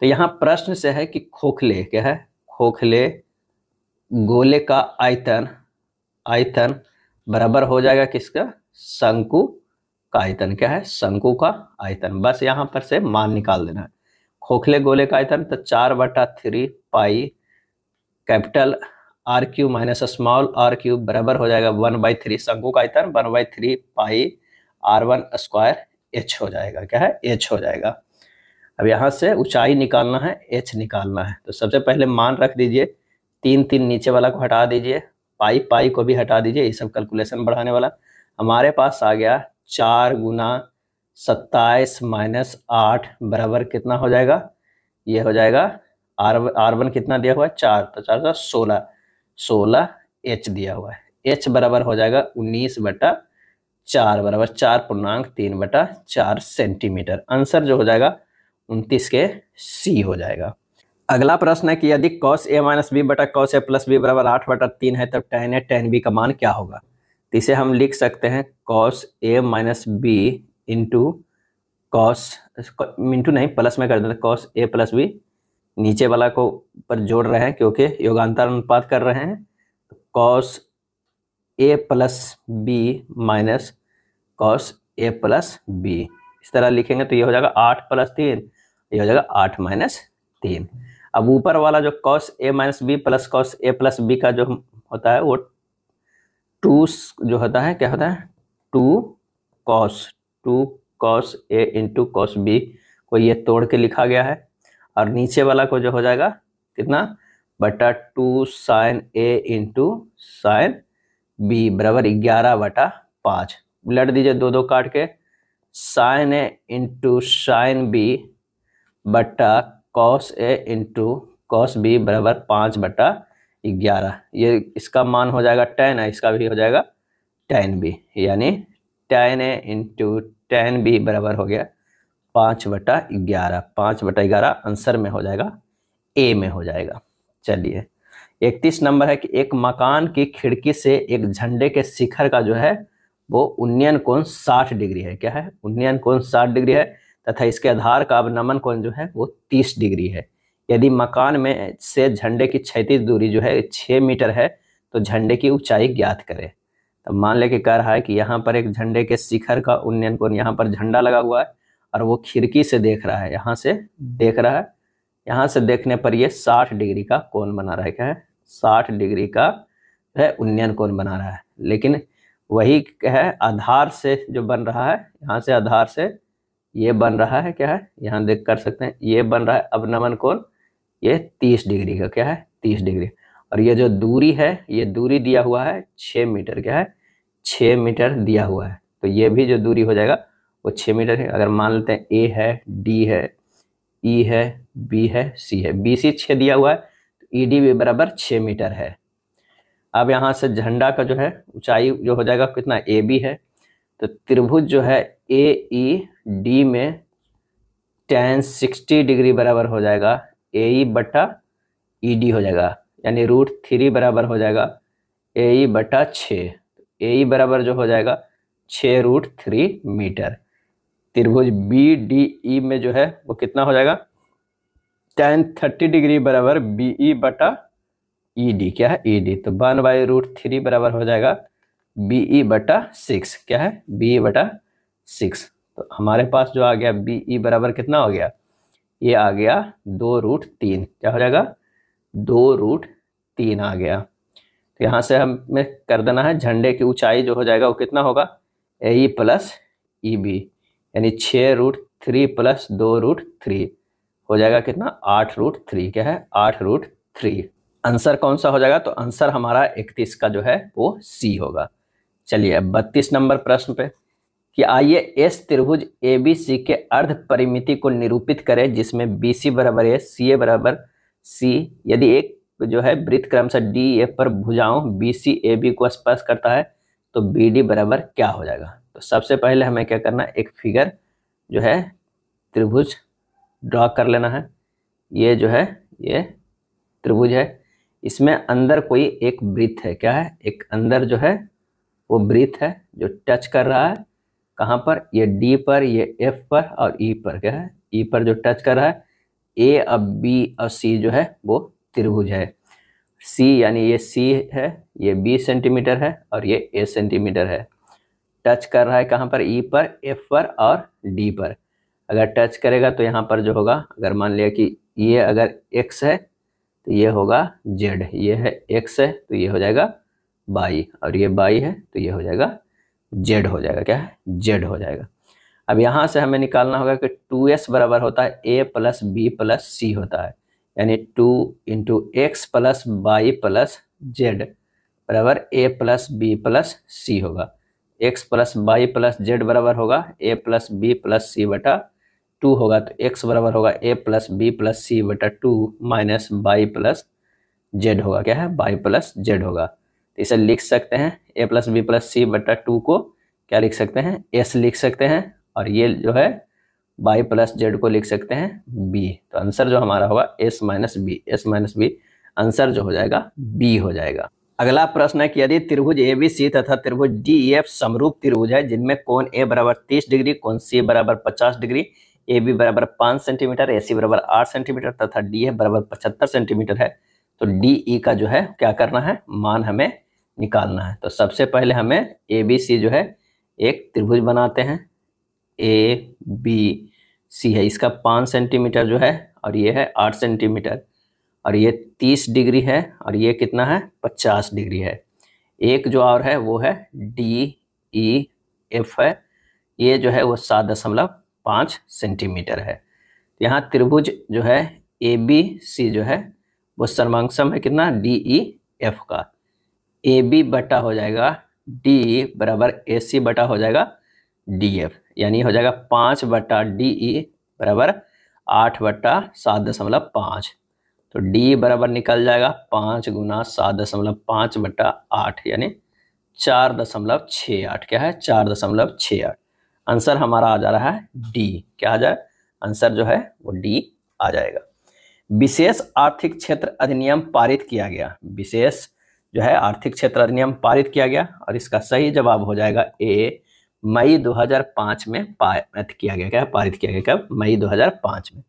तो यहाँ प्रश्न से है कि खोखले क्या है खोखले गोले का आयतन आयतन बराबर हो जाएगा किसका शंकु का आयतन क्या है शंकु का आयतन बस यहाँ पर से मान निकाल देना है खोखले गोले का आयतन तो चार बटा three pi capital R cube minus small r cube बराबर हो जाएगा वन बाई थ्री शंकु का आयतन one by three pi r one square H हो जाएगा क्या है एच हो जाएगा अब यहाँ से ऊंचाई निकालना है एच निकालना है तो सबसे पहले मान रख दीजिए तीन तीन नीचे वाला को हटा दीजिए पाई पाई को भी हटा दीजिए ये सब कैलकुलेशन बढ़ाने वाला हमारे पास आ गया चार गुना सत्ताईस माइनस आठ बराबर कितना हो जाएगा ये हो जाएगा आर आर वन कितना दिया हुआ है चार तो चार सोलह सोलह एच दिया हुआ है एच बराबर हो जाएगा उन्नीस बटा चार बराबर चार पूर्णांक तीन बटा चार सेंटीमीटर आंसर जो हो जाएगा उनतीस के सी हो जाएगा अगला प्रश्न है कि यदि कॉस ए माइनस बी बटा कॉस ए प्लस बी बराबर आठ बटा तीन है तब टेन ए टेन बी का मान क्या होगा इसे हम लिख सकते हैं cos A minus B into cos into नहीं प्लस में कर देते हैं कॉस ए प्लस बी नीचे वाला को पर जोड़ रहे हैं क्योंकि योगांतर अनुपात कर रहे हैं कॉस तो A plus B minus cos A plus B इस तरह लिखेंगे तो ये हो जाएगा आठ प्लस तीन ये हो जाएगा आठ माइनस तीन अब ऊपर वाला जो cos A minus B plus cos A plus B का जो होता है वो टू जो होता है क्या होता है two cos two cos A into cos B को ये तोड़ के लिखा गया है और नीचे वाला को जो हो जाएगा कितना बटा two sine A into sine B बराबर ग्यारह बटा पाँच लड़ दीजिए दो दो काट के sine A into sine B बटा cos A into cos B बराबर पाँच बटा ग्यारह ये इसका मान हो जाएगा टेन है इसका भी हो जाएगा टेन बी यानी tan A into tan B बराबर हो गया पाँच बटा ग्यारह पाँच बटा ग्यारह आंसर में हो जाएगा ए में हो जाएगा चलिए इकतीस नंबर है कि एक मकान की खिड़की से एक झंडे के शिखर का जो है वो उन्नयन कोण साठ डिग्री है क्या है उन्नयन कोण साठ डिग्री है तथा इसके आधार का अब नमन कोण जो है वो तीस डिग्री है यदि मकान में से झंडे की क्षैतिज दूरी जो है छः मीटर है तो झंडे की ऊंचाई ज्ञात करें तब मान ले के कह रहा है कि यहाँ पर एक झंडे के शिखर का उन्नयन कोण यहाँ पर झंडा लगा हुआ है और वो खिड़की से देख रहा है यहाँ से देख रहा है यहाँ से देखने पर ये साठ डिग्री का कोण बना रहा है क्या है साठ डिग्री का है उन्नयन कोण बना रहा है लेकिन वही क्या है आधार से जो बन रहा है यहाँ से आधार से ये बन रहा है क्या है यहाँ देख कर सकते हैं ये बन रहा है अब नमन कोण ये तीस डिग्री का क्या है तीस डिग्री और ये जो दूरी है ये दूरी दिया हुआ है छः मीटर क्या है छः मीटर दिया हुआ है तो ये भी जो दूरी हो जाएगा वो छः मीटर है अगर मान लेते हैं ए है डी है ई e है बी है सी है बी सी छः दिया हुआ है ई डी भी बराबर छः मीटर है अब यहाँ से झंडा का जो है ऊंचाई जो हो जाएगा कितना ए बी है तो त्रिभुज जो है ए ई डी में टेन सिक्सटी डिग्री बराबर हो जाएगा ए ई e बटा ई e डी हो जाएगा यानी रूट थ्री बराबर हो जाएगा ए ई e बटा छ ए ई बराबर जो हो जाएगा छः रूट थ्री मीटर त्रिभुज बी डी ई में जो है वो कितना हो जाएगा टेन थर्टी डिग्री बराबर बी ई e बटा ई e डी क्या है ई e डी तो वन बाई रूट थ्री बराबर हो जाएगा बी ई बटा सिक्स क्या है बी ई बटा सिक्स तो हमारे पास जो आ गया बी ई बराबर कितना हो गया ये आ गया दो रूट तीन क्या हो जाएगा दो रूट तीन आ गया तो यहाँ से हमें कर देना है झंडे की ऊंचाई जो हो जाएगा वो कितना होगा ए ई प्लस ई बी यानी छः रूट थ्री प्लस दो रूट थ्री हो जाएगा कितना आठ रूट थ्री क्या है आठ रूट थ्री आंसर कौन सा हो जाएगा तो आंसर हमारा इकतीस का जो है वो सी होगा चलिए अब बत्तीस नंबर प्रश्न पे कि आइए एस त्रिभुज ए बी सी के अर्ध परिमिति को निरूपित करें जिसमें बी सी बराबर ए सी ए बराबर सी यदि एक जो है वृत्त क्रम से डी ए पर भुजाओं बी सी ए बी को स्पर्श करता है तो बी डी बराबर क्या हो जाएगा तो सबसे पहले हमें क्या करना एक फिगर जो है त्रिभुज ड्रॉ कर लेना है ये जो है ये त्रिभुज है इसमें अंदर कोई एक ब्रीथ है क्या है एक अंदर जो है वो ब्रीथ है जो टच कर रहा है कहाँ पर ये डी पर ये एफ पर और ई e पर क्या है ई e पर जो टच कर रहा है ए और बी और सी जो है वो त्रिभुज है सी यानी ये सी है ये बी सेंटीमीटर है और ये ए सेंटीमीटर है टच कर रहा है कहाँ पर ई e पर एफ पर और डी पर अगर टच करेगा तो यहाँ पर जो होगा अगर मान लिया कि ये अगर एक्स है तो ये होगा जेड ये है एक्स है तो ये हो जाएगा बाई और ये बाई है तो ये हो जाएगा जेड हो जाएगा क्या है जेड हो जाएगा अब यहाँ से हमें निकालना होगा कि टू बराबर होता है A plus B plus C होता है यानी two into x plus by plus Z बराबर ए प्लस बी प्लस सी होगा X plus by plus Z बराबर होगा A plus B plus C बटा टू होगा तो एक्स बराबर होगा A plus B plus C बटा two minus Y plus Z होगा क्या है बाई प्लस जेड होगा तो इसे लिख सकते हैं A plus B plus C बटा टू को क्या लिख सकते हैं एस लिख सकते हैं और ये जो है बाई प्लस जेड को लिख सकते हैं बी तो आंसर जो हमारा होगा S minus B S minus B answer जो हो जाएगा बी हो जाएगा अगला प्रश्न है कि यदि त्रिभुज ए बी सी तथा त्रिभुज डी एफ समरूप त्रिभुज है जिनमें कोण ए बराबर तीस डिग्री कोण सी बराबर पचास डिग्री ए बी बराबर पाँच सेंटीमीटर ए सी बराबर आठ सेंटीमीटर तथा डी ए बराबर पचहत्तर सेंटीमीटर है तो डी ई का जो है क्या करना है मान हमें निकालना है तो सबसे पहले हमें ए बी सी जो है एक त्रिभुज बनाते हैं ए बी सी है इसका पाँच सेंटीमीटर जो है और ये है आठ सेंटीमीटर और ये तीस डिग्री है और ये कितना है पचास डिग्री है एक जो और है वो है डी ई एफ है ये जो है वो सात दशमलव पाँच सेंटीमीटर है तो यहाँ त्रिभुज जो है ए बी सी जो है वो सर्वांगसम है कितना डी ई एफ का ए बी बटा हो जाएगा डी बराबर ए सी बटा हो जाएगा डी एफ यानी हो जाएगा पाँच बटा डी ई बराबर आठ बटा सात दशमलव पाँच तो डी बराबर निकल जाएगा पाँच गुना सात दशमलव पाँच बटा आठ यानी चार दशमलव छः आठ क्या है चार दशमलव छः आठ आंसर हमारा आ जा रहा है डी क्या आ जाए आंसर जो है वो डी आ जाएगा विशेष आर्थिक क्षेत्र अधिनियम पारित किया गया विशेष जो है आर्थिक क्षेत्र अधिनियम पारित किया गया और इसका सही जवाब हो जाएगा ए मई 2005 में पारित किया गया क्या पारित किया गया कब मई 2005 में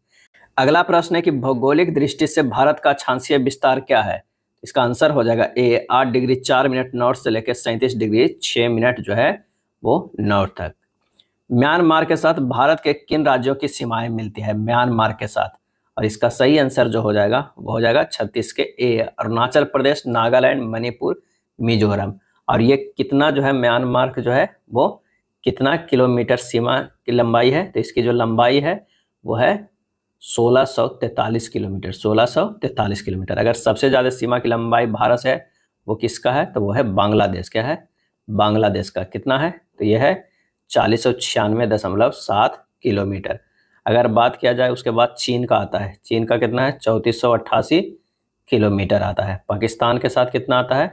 अगला प्रश्न है कि भौगोलिक दृष्टि से भारत का छांसीय विस्तार क्या है इसका आंसर हो जाएगा ए आठ डिग्री चार मिनट नॉर्थ से लेकर सैंतीस डिग्री छः मिनट जो है वो नॉर्थ तक म्यांमार के साथ भारत के किन राज्यों की सीमाएं मिलती है म्यांमार के साथ और इसका सही आंसर जो हो जाएगा वो हो जाएगा छत्तीस के ए अरुणाचल प्रदेश नागालैंड मणिपुर मिजोरम और ये कितना जो है म्यांमार जो है वो कितना किलोमीटर सीमा की लंबाई है तो इसकी जो लंबाई है वो है 1643 किलोमीटर 1643 किलोमीटर अगर सबसे ज़्यादा सीमा की लंबाई भारत है वो किसका है तो वो है बांग्लादेश क्या है बांग्लादेश का कितना है तो यह है चालीस सौ छियानवे दशमलव सात किलोमीटर अगर बात किया जाए उसके बाद चीन का आता है चीन का कितना है चौंतीस सौ अट्ठासी किलोमीटर आता है पाकिस्तान के साथ कितना आता है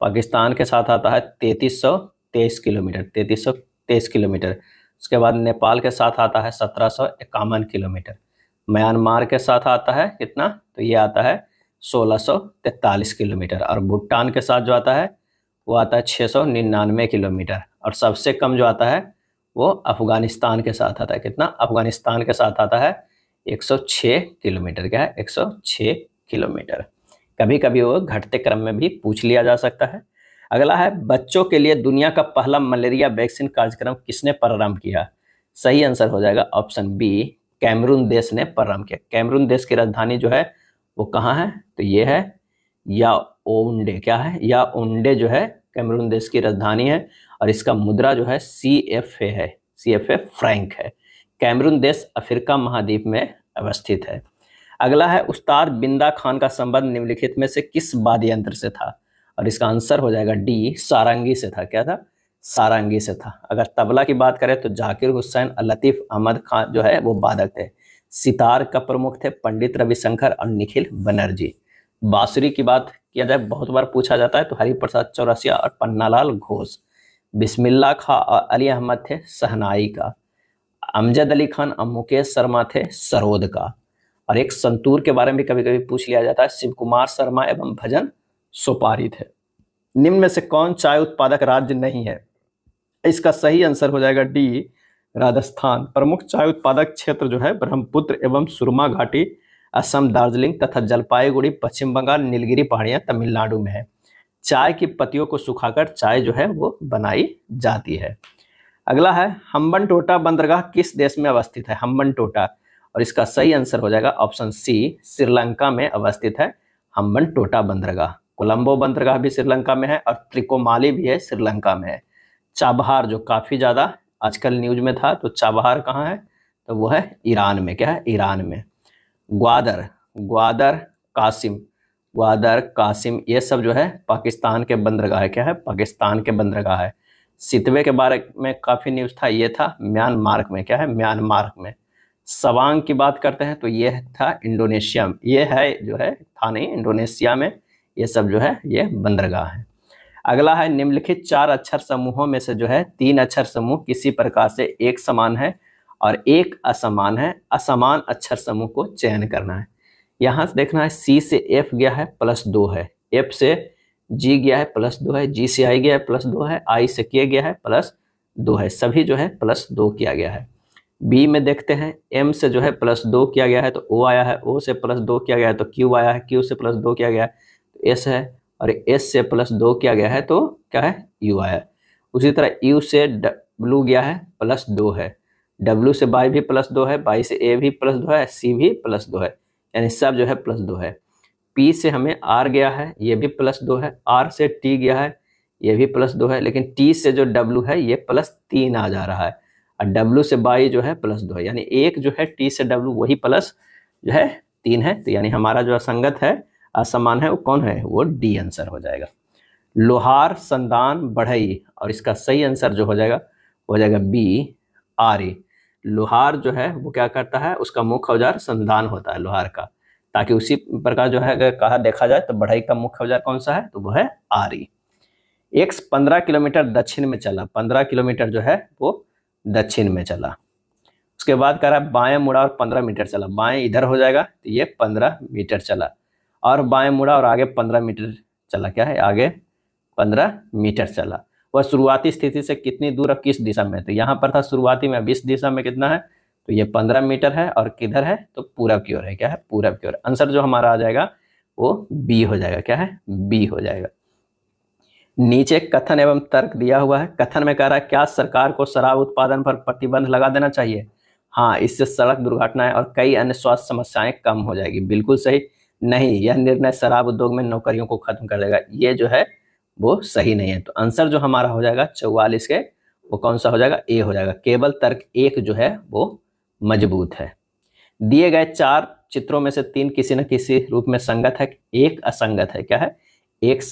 पाकिस्तान के साथ आता है तैतीस सौ तेईस किलोमीटर तैतीस सौ तेईस किलोमीटर उसके बाद नेपाल के साथ आता है सत्रह सौ इक्यावन किलोमीटर म्यांमार के साथ आता है कितना तो ये आता है सोलह सौ तैतालीस किलोमीटर और भूटान के साथ जो आता है वो आता है छः सौ निन्यानवे किलोमीटर और सबसे कम जो आता है वो अफगानिस्तान के साथ आता है कितना अफगानिस्तान के साथ आता है 106 किलोमीटर क्या है 106 किलोमीटर कभी कभी वो घटते क्रम में भी पूछ लिया जा सकता है अगला है बच्चों के लिए दुनिया का पहला मलेरिया वैक्सीन कार्यक्रम किसने प्रारंभ किया सही आंसर हो जाएगा ऑप्शन बी कैमरून देश ने प्रारंभ किया कैमरून देश की राजधानी जो है वो कहाँ है तो ये है या ओंडे क्या है या ओंडे जो है कैमरून देश की राजधानी है और इसका मुद्रा जो है सी एफ ए है सी एफ ए फ्रैंक है कैमरून देश अफ्रीका महाद्वीप में अवस्थित है अगला है उस्ताद बिंदा खान का संबंध निम्नलिखित में से किस वाद्य यंत्र से था और इसका आंसर हो जाएगा डी सारंगी से था क्या था सारंगी से था अगर तबला की बात करें तो जाकिर हुसैन लतीफ़ अहमद खान जो है वो वादक थे सितार का प्रमुख थे पंडित रविशंकर और निखिल बनर्जी बांसुरी की बात किया जाए बहुत बार पूछा जाता है तो हरिप्रसाद चौरसिया और पन्नालाल घोष बिस्मिल्ला खां और अली अहमद थे सहनाई का अमजद अली खान और मुकेश शर्मा थे सरोद का और एक संतूर के बारे में कभी कभी पूछ लिया जाता है शिव कुमार शर्मा एवं भजन सोपारी थे निम्न में से कौन चाय उत्पादक राज्य नहीं है इसका सही आंसर हो जाएगा डी राजस्थान प्रमुख चाय उत्पादक क्षेत्र जो है ब्रह्मपुत्र एवं सुरमा घाटी असम दार्जिलिंग तथा जलपाईगुड़ी पश्चिम बंगाल नीलगिरी पहाड़ियाँ तमिलनाडु में है चाय की पत्तियों को सुखाकर चाय जो है वो बनाई जाती है अगला है हम्बन टोटा बंदरगाह किस देश में अवस्थित है हम्बन टोटा और इसका सही आंसर हो जाएगा ऑप्शन सी श्रीलंका में अवस्थित है हम्बन टोटा बंदरगाह कोलंबो बंदरगाह भी श्रीलंका में है और त्रिकोमाली भी है श्रीलंका में है चाबहार जो काफ़ी ज़्यादा आजकल न्यूज में था तो चाबहार कहाँ है तो वो है ईरान में क्या है ईरान में ग्वादर ग्वादर कासिम ग्वादर कासिम ये सब जो है पाकिस्तान के बंदरगाह है क्या है पाकिस्तान के बंदरगाह है सितवे के बारे में काफ़ी न्यूज़ था ये था म्यांमार में क्या है म्यांमार में सवांग की बात करते हैं तो ये था इंडोनेशिया में ये है जो है था नहीं इंडोनेशिया में ये सब जो है ये बंदरगाह है अगला है निम्नलिखित चार अक्षर समूहों में से जो है तीन अक्षर समूह किसी प्रकार से एक समान है और एक असमान है असमान अक्षर समूह को चयन करना है यहाँ से देखना है सी से एफ गया है प्लस दो है एफ से जी गया है प्लस दो है जी से आई गया है प्लस दो है आई से किया गया है प्लस दो है सभी जो है प्लस दो किया गया है बी में देखते हैं एम से जो है प्लस दो किया गया है तो ओ आया है ओ से प्लस दो किया गया है तो क्यू आया है क्यू से प्लस दो किया गया है एस है और एस से प्लस दो किया गया है तो क्या है यू आया है उसी तरह यू से डब्लू गया है प्लस दो है डब्ल्यू से बाई भी प्लस दो है बाई से ए भी प्लस दो है सी भी प्लस दो है यानी सब जो है प्लस दो है पी से हमें आर गया है ये भी प्लस दो है आर से टी गया है ये भी प्लस दो है लेकिन टी से जो डब्ल्यू है ये प्लस तीन आ जा रहा है और डब्ल्यू से बाई जो है प्लस दो है यानी एक जो है टी से डब्ल्यू वही प्लस जो है तीन है तो यानी हमारा जो असंगत है असमान है वो कौन है वो डी आंसर हो जाएगा लोहार संदान बढ़ई और इसका सही आंसर जो हो जाएगा हो जाएगा बी आर ई लोहार जो है वो क्या करता है उसका मुख्य औजार संधान होता है लोहार का ताकि उसी प्रकार जो है अगर कहा देखा जाए तो बढ़ई का मुख्य औजार कौन सा है तो वो है आरी एक पंद्रह किलोमीटर दक्षिण में चला पंद्रह किलोमीटर जो है वो दक्षिण में चला उसके बाद कह रहा है बाएं मुड़ा और पंद्रह मीटर चला बाएं इधर हो जाएगा तो ये पंद्रह मीटर चला और बाएं मुड़ा और आगे पंद्रह मीटर चला क्या है आगे पंद्रह मीटर चला वह शुरुआती स्थिति से कितनी दूर और किस दिशा में तो यहाँ पर था शुरुआती में अब इस दिशा में कितना है तो ये पंद्रह मीटर है और किधर है तो पूरब की है क्या है पूरब की आंसर जो हमारा आ जाएगा वो बी हो जाएगा क्या है बी हो जाएगा नीचे कथन एवं तर्क दिया हुआ है कथन में कह रहा है क्या सरकार को शराब उत्पादन पर प्रतिबंध लगा देना चाहिए हाँ इससे सड़क दुर्घटनाएं और कई अन्य स्वास्थ्य समस्याएं कम हो जाएगी बिल्कुल सही नहीं यह निर्णय शराब उद्योग में नौकरियों को खत्म कर देगा ये जो है वो सही नहीं है तो आंसर जो हमारा हो जाएगा चौवालीस के वो कौन सा हो जाएगा ए हो जाएगा केवल तर्क एक जो है वो मजबूत है दिए गए चार चित्रों में से तीन किसी न किसी रूप में संगत है एक असंगत है क्या है एक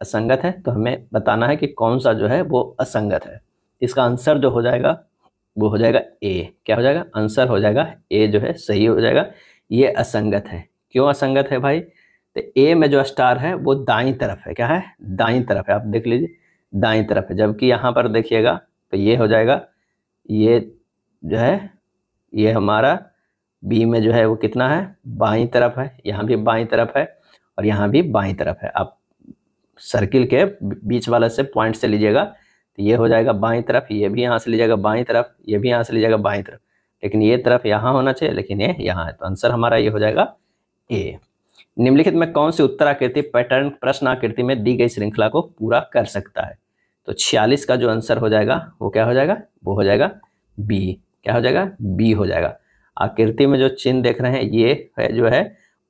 असंगत है तो हमें बताना है कि कौन सा जो है वो असंगत है इसका आंसर जो हो जाएगा वो हो जाएगा ए क्या हो जाएगा आंसर हो जाएगा ए जो है सही हो जाएगा ये असंगत है क्यों असंगत है भाई तो ए में जो स्टार है वो दाई तरफ है क्या है दाई तरफ है आप देख लीजिए दाई तरफ है जबकि यहाँ पर देखिएगा तो ये हो जाएगा ये जो है ये हमारा बी में जो है वो कितना है बाई तरफ है यहाँ भी बाई तरफ है और यहाँ भी बाई तरफ है आप सर्किल के बीच वाला से पॉइंट से लीजिएगा तो ये हो जाएगा बाई तरफ ये भी यहाँ से लीजिएगा बाई तरफ ये भी यहाँ से लीजिएगा बाई तरफ लेकिन ये तरफ यहाँ होना चाहिए लेकिन ये यहाँ है तो आंसर हमारा ये हो जाएगा ए निम्नलिखित में कौन सी उत्तराकृति पैटर्न प्रश्न आकृति में दी गई श्रृंखला को पूरा कर सकता है तो छियालीस का जो आंसर हो जाएगा वो क्या हो जाएगा वो हो जाएगा बी क्या हो जाएगा बी हो जाएगा आकृति में जो चिन्ह देख रहे हैं ये है जो है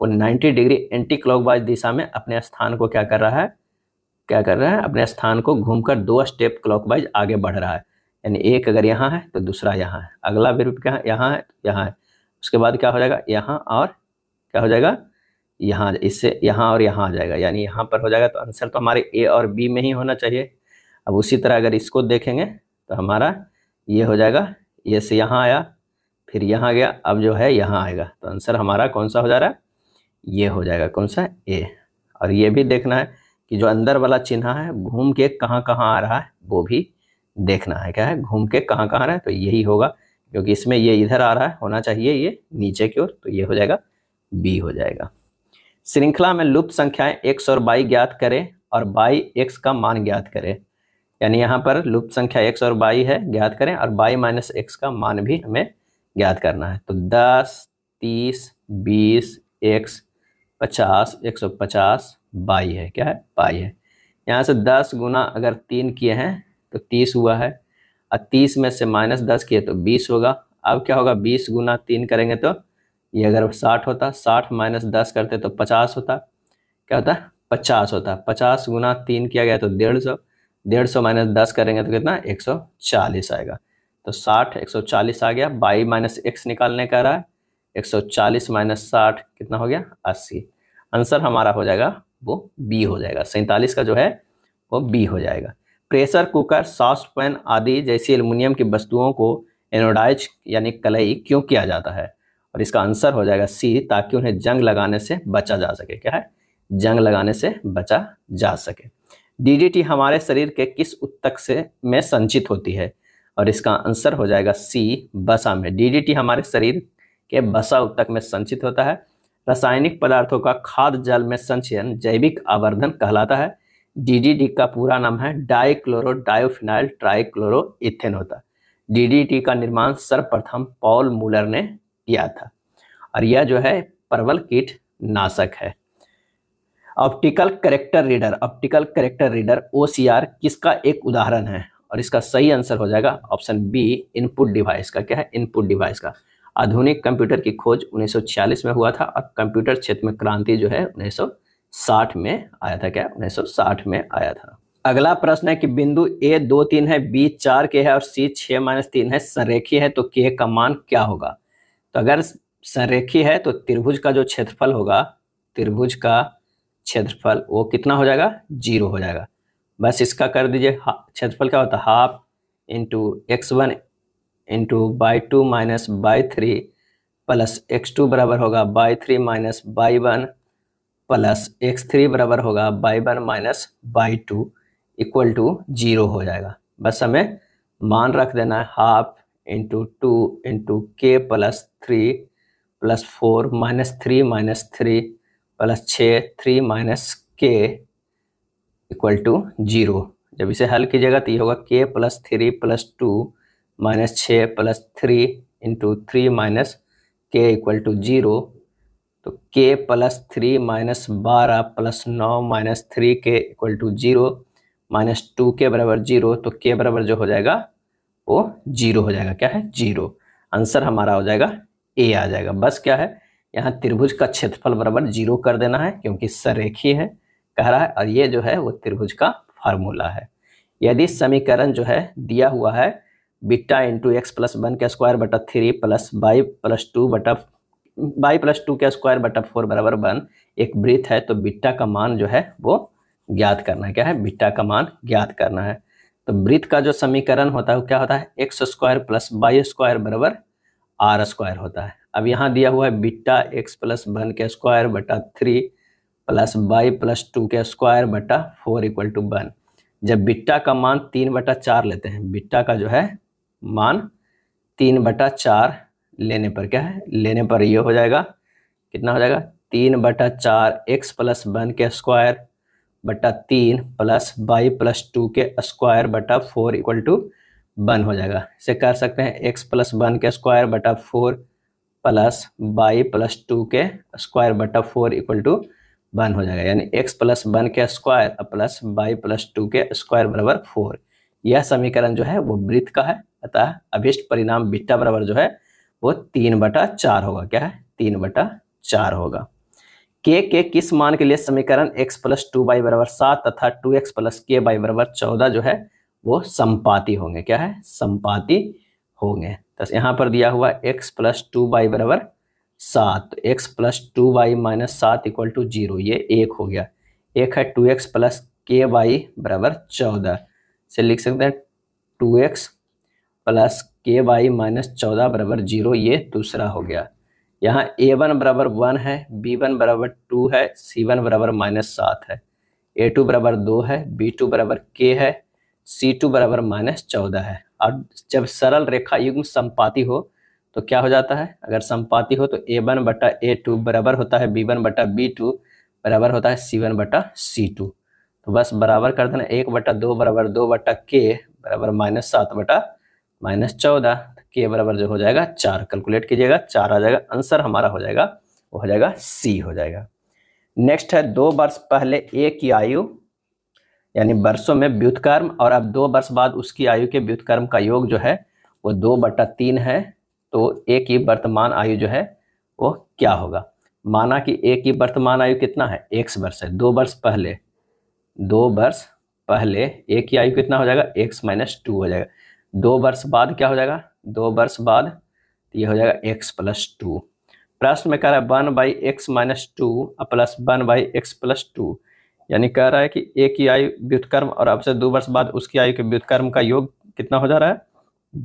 वो 90 डिग्री एंटी क्लॉकवाइज दिशा में अपने स्थान को क्या कर रहा है क्या कर रहा है अपने स्थान को घूमकर दो स्टेप क्लॉकवाइज आगे बढ़ रहा है यानी एक अगर यहाँ है तो दूसरा यहाँ है अगला भी क्या यहाँ है तो यहाँ है उसके बाद क्या हो जाएगा यहाँ और क्या हो जाएगा यहाँ इससे यहाँ और यहाँ आ जाएगा यानी यहाँ पर हो जाएगा तो आंसर तो हमारे ए और बी में ही होना चाहिए अब उसी तरह अगर इसको देखेंगे तो हमारा ये हो जाएगा ये से यहाँ आया फिर यहाँ गया अब जो है यहाँ आएगा तो आंसर हमारा कौन सा हो जा रहा है ये हो जाएगा कौन सा ए और ये भी देखना है कि जो अंदर वाला चिन्ह है घूम के कहाँ कहाँ आ रहा है वो भी देखना है क्या है घूम के कहाँ कहाँ आ रहा है तो यही होगा क्योंकि इसमें ये इधर आ रहा है होना चाहिए ये नीचे की ओर तो ये हो जाएगा बी हो जाएगा श्रृंखला में लुप्त संख्याएं एक्स और बाई ज्ञात करें और बाई एक्स का मान ज्ञात करें यानी यहाँ पर लुप्त संख्या एक्स और बाई है ज्ञात करें और बाई माइनस एक्स का मान भी हमें ज्ञात करना है तो दस तीस बीस एक्स पचास एक सौ पचास बाई है क्या है बाई है यहाँ से दस गुना अगर तीन किए हैं तो तीस हुआ है और तीस में से माइनस दस किए तो बीस होगा अब क्या होगा बीस गुना तीन करेंगे तो ये अगर साठ होता साठ माइनस दस करते तो पचास होता क्या होता पचास होता पचास गुना तीन किया गया तो डेढ़ सौ डेढ़ सौ माइनस दस करेंगे तो कितना एक सौ चालीस आएगा तो साठ एक सौ चालीस आ गया बाई माइनस एक्स निकालने का रहा है एक सौ चालीस माइनस साठ कितना हो गया अस्सी आंसर हमारा हो जाएगा वो बी हो जाएगा सैंतालीस का जो है वो बी हो जाएगा प्रेशर कुकर सॉस पैन आदि जैसी एल्युमिनियम की वस्तुओं को एनोडाइज यानी कलई क्यों किया जाता है और इसका आंसर हो जाएगा सी ताकि उन्हें जंग लगाने से बचा जा सके क्या है जंग लगाने से बचा जा सके डीडीटी हमारे शरीर के किस उत्तक से में संचित होती है और इसका आंसर हो जाएगा सी बसा में डीडीटी हमारे शरीर के बसा उत्तक में संचित होता है रासायनिक पदार्थों का खाद जल में संचयन जैविक आवर्धन कहलाता है डीडीटी का पूरा नाम है डाइक्लोरो डायोफिनाइल ट्राइक्लोरो इथेन होता है डीडीटी का निर्माण सर्वप्रथम पॉल मूलर ने या था और यह जो है परवल कीट नाशक है optical character reader optical character reader O किसका एक उदाहरण है और इसका सही आंसर हो जाएगा ऑप्शन बी इनपुट डिवाइस का क्या है इनपुट डिवाइस का आधुनिक कंप्यूटर की खोज 1946 में हुआ था और कंप्यूटर क्षेत्र में क्रांति जो है 1960 में आया था क्या 1960 में आया था अगला प्रश्न है कि बिंदु ए दो तीन है बी चार के है और सी छः माइनस तीन है संरेखी है तो के का मान क्या होगा तो अगर संरेखी है तो त्रिभुज का जो क्षेत्रफल होगा त्रिभुज का क्षेत्रफल वो कितना हो जाएगा जीरो हो जाएगा बस इसका कर दीजिए क्षेत्रफल क्या होता है half into X one into Y two minus Y three plus X two बराबर होगा Y three minus Y one plus X three बराबर होगा Y one minus Y two equal to zero हो जाएगा बस हमें मान रख देना है half into two into K plus three plus four minus three minus three plus छः three minus K equal to zero जब इसे हल कीजिएगा तो ये होगा K plus three plus two minus छः plus three into three minus K equal to zero तो के प्लस थ्री माइनस बारह प्लस नौ minus three K equal to zero minus two K बराबर जीरो तो के बराबर जो हो जाएगा वो जीरो हो जाएगा क्या है जीरो आंसर हमारा हो जाएगा ए आ जाएगा बस क्या है यहाँ त्रिभुज का क्षेत्रफल बराबर जीरो कर देना है क्योंकि सरेखी है कह रहा है और ये जो है वो त्रिभुज का फार्मूला है यदि समीकरण जो है दिया हुआ है बिट्टा इंटू एक्स प्लस वन का स्क्वायर बटा three plus by plus two बटा बाई प्लस टू का स्क्वायर बटा फोर बराबर वन एक वृत्त है तो बिट्टा का मान जो है वो ज्ञात करना है क्या है बिट्टा का मान ज्ञात करना है तो वृत्त का जो समीकरण होता है वो क्या होता है x square plus y square बराबर आर स्क्वायर होता है अब यहाँ दिया हुआ है बिट्टा एक्स प्लस वन के स्क्वायर बटा three plus by plus two के स्क्वायर बटा फोर इक्वल टू वन जब बिट्टा का मान तीन बटा चार लेते हैं बिट्टा का जो है मान तीन बटा चार लेने पर क्या है लेने पर ये हो जाएगा कितना हो जाएगा तीन बटा चार एक्स प्लस वन के स्क्वायर बटा तीन प्लस बाई प्लस टू के स्क्वायर बटा फोर इक्वल टू वन हो जाएगा इसे कर सकते हैं एक्स प्लस वन के स्क्वायर बटा four plus by plus two के स्क्वायर बटा फोर इक्वल टू वन हो जाएगा यानी एक्स प्लस वन के square plus by plus two के स्क्वायर बराबर फोर यह समीकरण जो है वो वृत्त का है अतः अभिष्ट परिणाम बिट्टा बराबर जो है वो तीन बटा चार होगा क्या है तीन बटा चार होगा के के किस मान के लिए समीकरण x प्लस टू बाई बराबर सात तथा टू एक्स प्लस के बाई बराबर चौदह जो है वो संपाति होंगे क्या है संपाति होंगे तो यहाँ पर दिया हुआ x प्लस टू बाई बराबर सात x plus two y minus सात इक्वल टू जीरो ये एक हो गया एक है टू एक्स प्लस के बाई बराबर चौदह से लिख सकते हैं टू एक्स प्लस के बाई माइनस चौदह बराबर जीरो ये दूसरा हो गया यहाँ ए वन बराबर वन है बी वन बराबर टू है सी वन बराबर माइनस सात है ए टू बराबर दो है बी टू बराबर के है सी टू बराबर माइनस चौदह है और जब सरल रेखा युग्म संपाति हो तो क्या हो जाता है अगर संपाति हो तो ए वन बटा ए टू बराबर होता है बी वन बटा बी टू बराबर होता है सी वन बटा सी टू तो बस बराबर कर देना एक बटा दो बराबर दो बटा के बराबर माइनस सात बटा माइनस चौदह के बराबर जो हो जाएगा चार कैलकुलेट कीजिएगा चार आ जाएगा आंसर हमारा हो जाएगा वो हो जाएगा सी हो जाएगा नेक्स्ट है दो वर्ष पहले ए की आयु यानी वर्षों में व्युतकर्म और अब दो वर्ष बाद उसकी आयु के व्युतकर्म का योग जो है वो दो बटा तीन है तो ए की वर्तमान आयु जो है वो क्या होगा माना कि ए की वर्तमान आयु कितना है एक्स वर्ष है दो वर्ष पहले दो वर्ष पहले ए की आयु कितना हो जाएगा एक्स माइनस टू हो जाएगा दो वर्ष बाद क्या हो जाएगा दो वर्ष बाद तो ये हो जाएगा एक्स प्लस टू प्रश्न में कह रहा है one by x minus two और plus one by x plus two यानी कह रहा है कि ए की आयु व्युतकर्म और अब से दो वर्ष बाद उसकी आयु के व्युतकर्म का योग कितना हो जा रहा है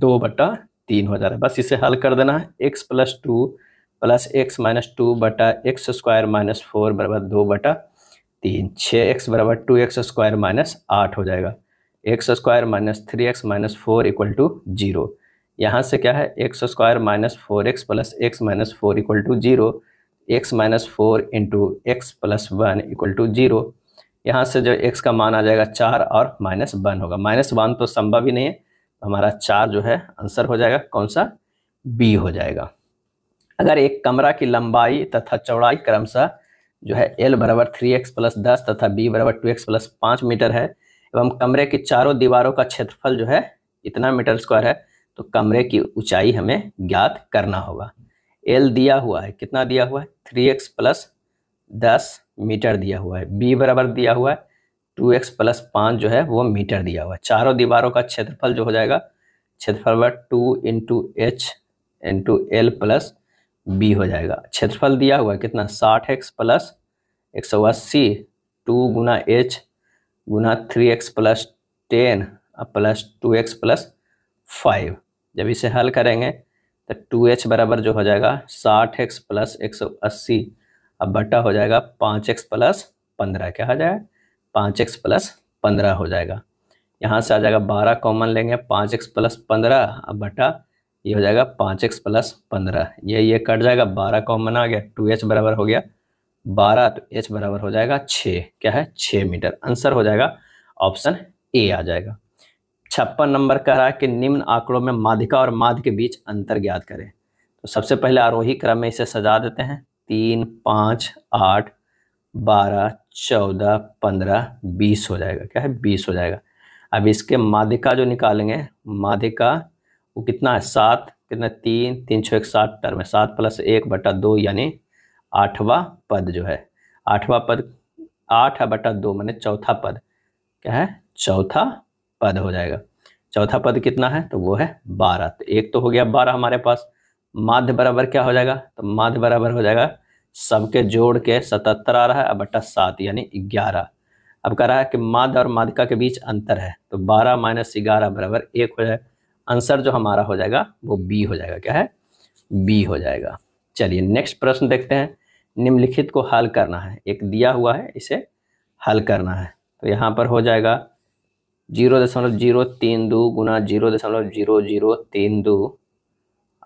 दो बटा तीन हो जा रहा है बस इसे हल कर देना है x plus two plus x minus two बटा एक्स स्क्वायर माइनस फोर बराबर दो बटा तीन छः एक्स बराबर टू एक्स स्क्वायर माइनस आठ हो जाएगा x square minus three x minus four equal to zero यहाँ से क्या है x square minus four x plus x minus four equal to zero x minus four into x plus one equal to zero यहाँ से जो x का मान आ जाएगा चार और माइनस वन होगा माइनस वन तो संभव ही नहीं है हमारा चार जो है आंसर हो जाएगा कौन सा बी हो जाएगा अगर एक कमरा की लंबाई तथा चौड़ाई क्रमशः जो है एल बराबर थ्री एक्स प्लस दस तथा बी बराबर टू एक्स प्लस पाँच मीटर है एवं कमरे की चारों दीवारों का क्षेत्रफल जो है इतना मीटर स्क्वायर है तो कमरे की ऊंचाई हमें ज्ञात करना होगा एल दिया हुआ है कितना दिया हुआ है थ्री एक्स प्लस दस मीटर दिया हुआ है बी बराबर दिया हुआ है टू एक्स प्लस पाँच जो है वो मीटर दिया हुआ है चारों दीवारों का क्षेत्रफल जो हो जाएगा क्षेत्रफल बराबर two into h into l plus b हो जाएगा क्षेत्रफल दिया हुआ है कितना साठ एक्स प्लस एक सौ अस्सी टू गुना एच गुना three x plus ten plus two x plus five जब इसे हल करेंगे तो टू एच बराबर जो हो जाएगा साठ एक्स प्लस एक सौ अस्सी अब बटा हो जाएगा पाँच एक्स प्लस पंद्रह क्या हो जाएगा पाँच एक्स प्लस पंद्रह हो जाएगा यहाँ से आ जाएगा बारह कॉमन लेंगे पाँच एक्स प्लस पंद्रह अब बटा ये हो जाएगा पाँच एक्स प्लस पंद्रह ये ये कट जाएगा बारह कॉमन आ गया टू एच बराबर हो गया बारह तो एच बराबर हो जाएगा छः क्या है छः मीटर आंसर हो जाएगा ऑप्शन ए आ जाएगा छप्पन नंबर कह रहा है कि निम्न आंकड़ों में माधिका और माध्य के बीच अंतर ज्ञात करें तो सबसे पहले आरोही क्रम में इसे सजा देते हैं तीन पाँच आठ बारह चौदह पंद्रह बीस हो जाएगा क्या है बीस हो जाएगा अब इसके माधिका जो निकालेंगे माधिका वो कितना है सात कितना तीन तीन छः एक सात टर्म है सात प्लस एक बटा दो यानी आठवा पद जो है आठवा पद आठ बटा दो मैंने चौथा पद क्या है चौथा पद हो जाएगा चौथा पद कितना है तो वो है बारह तो एक तो हो गया बारह हमारे पास माध्य बराबर क्या हो जाएगा तो माध्य बराबर हो जाएगा सबके जोड़ के सतहत्तर आ रहा है अब अट्ठा सात यानी ग्यारह अब कह रहा है कि माध्य और माध्यिका के बीच अंतर है तो बारह माइनस ग्यारह बराबर एक हो जाएगा आंसर जो हमारा हो जाएगा वो बी हो जाएगा क्या है बी हो जाएगा चलिए नेक्स्ट प्रश्न देखते हैं निम्नलिखित को हल करना है एक दिया हुआ है इसे हल करना है तो यहाँ पर हो जाएगा जीरो दशमलव जीरो तीन दो गुना जीरो दशमलव जीरो जीरो तीन दो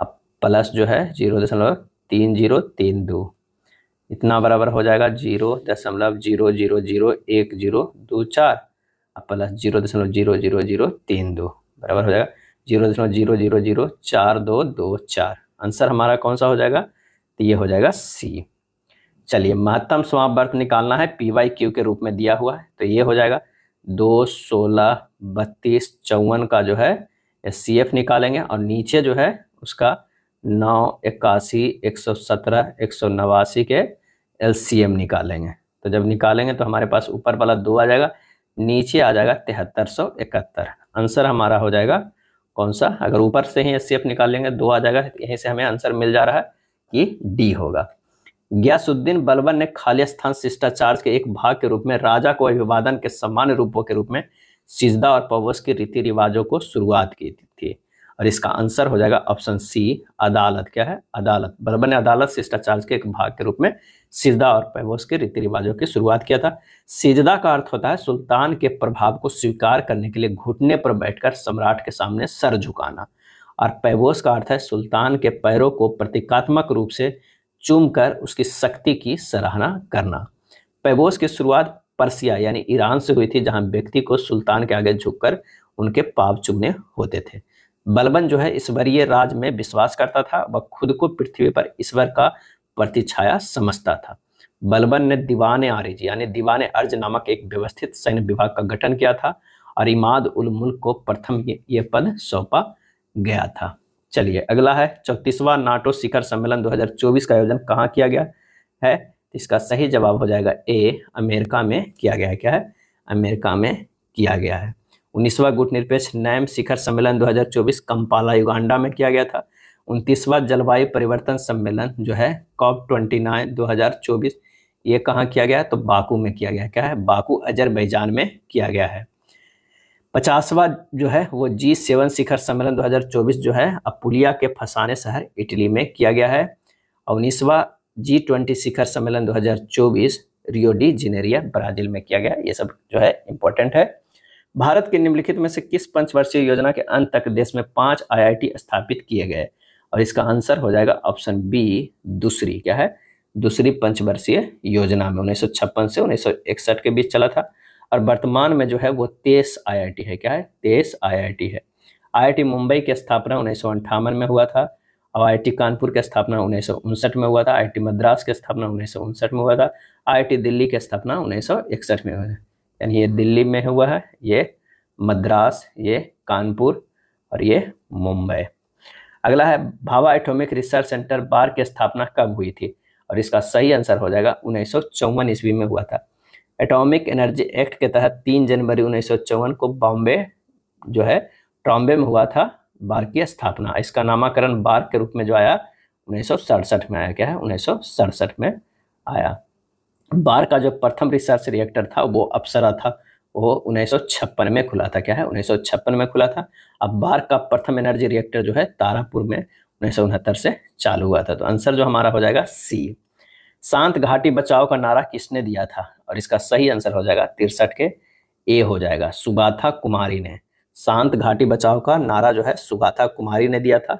अब प्लस जो है जीरो दशमलव तीन जीरो तीन दो इतना बराबर हो जाएगा जीरो दशमलव जीरो जीरो जीरो एक जीरो दो चार अब प्लस जीरो दशमलव जीरो जीरो जीरो तीन दो बराबर हो जाएगा जीरो दशमलव जीरो जीरो जीरो चार दो दो चार आंसर हमारा कौन सा हो जाएगा तो ये हो जाएगा सी चलिए महत्तम स्वाप वर्त निकालना है पी वाई क्यू के रूप में दिया हुआ है तो ये हो जाएगा दो सोलह बत्तीस चौवन का जो है सी एफ निकालेंगे और नीचे जो है उसका नौ इक्यासी एक सौ सत्रह एक सौ नवासी के एल सी एम निकालेंगे तो जब निकालेंगे तो हमारे पास ऊपर वाला दो आ जाएगा नीचे आ जाएगा तिहत्तर सौ इकहत्तर आंसर हमारा हो जाएगा कौन सा अगर ऊपर से ही एस सी एफ निकालेंगे दो आ जाएगा यहीं से हमें आंसर मिल जा रहा है कि डी होगा ग्यासुद्दीन बलबन ने खालिस्थान शिष्टाचार के एक भाग के रूप में राजा को अभिवादन के सामान्य रूपों के रूप में सिजदा और पवस के रीति रिवाजों को शुरुआत की थी और इसका आंसर हो जाएगा ऑप्शन सी अदालत क्या है अदालत बलबन ने अदालत शिष्टाचार के एक भाग के रूप में सिजदा और पैवोस के रीति रिवाजों की शुरुआत किया था सिजदा का अर्थ होता है सुल्तान के प्रभाव को स्वीकार करने के लिए घुटने पर बैठकर सम्राट के सामने सर झुकाना और पैवोस का अर्थ है सुल्तान के पैरों को प्रतीकात्मक रूप से चूमकर उसकी शक्ति की सराहना करना पैबोस की शुरुआत पर्सिया यानी ईरान से हुई थी जहां व्यक्ति को सुल्तान के आगे झुककर उनके पाप चुमने होते थे बलबन जो है ईश्वरीय राज में विश्वास करता था वह खुद को पृथ्वी पर ईश्वर का प्रतिछाया समझता था बलबन ने दीवान आरिज यानी दीवान अर्ज नामक एक व्यवस्थित सैन्य विभाग का गठन किया था और इमाद उल मुल्क को प्रथम ये पद सौंपा गया था चलिए अगला है चौतीसवा नाटो शिखर सम्मेलन 2024 का आयोजन कहाँ किया गया है इसका सही जवाब हो जाएगा ए अमेरिका में किया गया है क्या है अमेरिका में किया गया है उन्नीसवा गुटनिरपेक्ष नैम शिखर सम्मेलन 2024 कंपाला युगांडा में किया गया था उनतीसवा जलवायु परिवर्तन सम्मेलन जो है कॉप ट्वेंटी नाइन दो ये कहाँ किया गया है तो बाकू में किया गया क्या है बाकू अजरबैजान में किया गया है पचासवा जो है वो जी सेवन शिखर सम्मेलन 2024 जो है अपुलिया के फसाने शहर इटली में किया गया है और उन्नीसवा जी ट्वेंटी शिखर सम्मेलन 2024 रियो डी जिनेरिया ब्राजील में किया गया ये सब जो है इम्पोर्टेंट है भारत के निम्नलिखित में से किस पंचवर्षीय योजना के अंत तक देश में पांच आईआईटी स्थापित किए गए और इसका आंसर हो जाएगा ऑप्शन बी दूसरी क्या है दूसरी पंचवर्षीय योजना में उन्नीस से उन्नीस के बीच चला था और वर्तमान में जो है वो तेईस आईआईटी है क्या है तेईस आईआईटी है आईआईटी मुंबई की स्थापना उन्नीस में हुआ था और आई कानपुर की स्थापना उन्नीस में हुआ था आई मद्रास की स्थापना उन्नीस में हुआ था आई दिल्ली की स्थापना उन्नीस में हुआ था यानी ये दिल्ली में हुआ है ये मद्रास ये कानपुर और ये मुंबई अगला है भावा एटॉमिक रिसर्च सेंटर बार की स्थापना कब हुई थी और इसका सही आंसर हो जाएगा उन्नीस ईस्वी में हुआ था एटॉमिक एनर्जी एक्ट के तहत तीन जनवरी उन्नीस को बॉम्बे जो है ट्रॉम्बे में हुआ था बार की स्थापना इसका नामकरण बार के रूप में जो आया उन्नीस में आया क्या है उन्नीस में आया बार का जो प्रथम रिसर्च रिएक्टर था वो अप्सरा था वो उन्नीस में खुला था क्या है उन्नीस में खुला था अब बार का प्रथम एनर्जी रिएक्टर जो है तारापुर में उन्नीस से चालू हुआ था तो आंसर जो हमारा हो जाएगा सी शांत घाटी बचाओ का नारा किसने दिया था और इसका सही आंसर हो जाएगा तिरसठ के ए हो जाएगा सुगाथा कुमारी ने शांत घाटी बचाव का नारा जो है सुगाथा कुमारी ने दिया था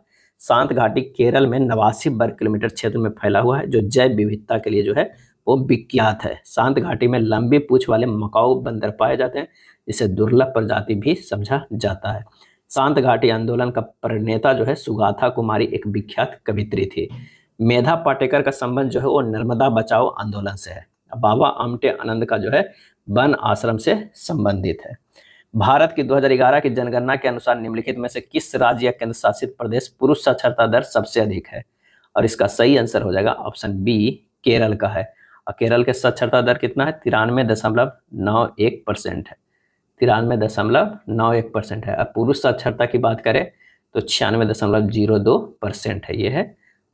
शांत घाटी केरल में नवासी वर्ग किलोमीटर क्षेत्र में फैला हुआ है जो जैव विविधता के लिए जो है वो विख्यात है शांत घाटी में लंबी पूछ वाले मकाऊ बंदर पाए जाते हैं जिसे दुर्लभ प्रजाति भी समझा जाता है शांत घाटी आंदोलन का प्रणेता जो है सुगाथा कुमारी एक विख्यात कवित्री थी मेधा पाटेकर का संबंध जो है वो नर्मदा बचाओ आंदोलन से है बाबा आमटे आनंद का जो है वन आश्रम से संबंधित है भारत की 2011 की जनगणना के अनुसार निम्नलिखित में से किस राज्य या केंद्र शासित प्रदेश पुरुष साक्षरता दर सबसे अधिक है और इसका सही आंसर हो जाएगा ऑप्शन बी केरल का है और केरल के साक्षरता दर कितना है तिरानवे दशमलव नौ एक परसेंट है तिरानवे दशमलव नौ एक परसेंट है और पुरुष साक्षरता की बात करें तो छियानवे दशमलव जीरो दो परसेंट है ये है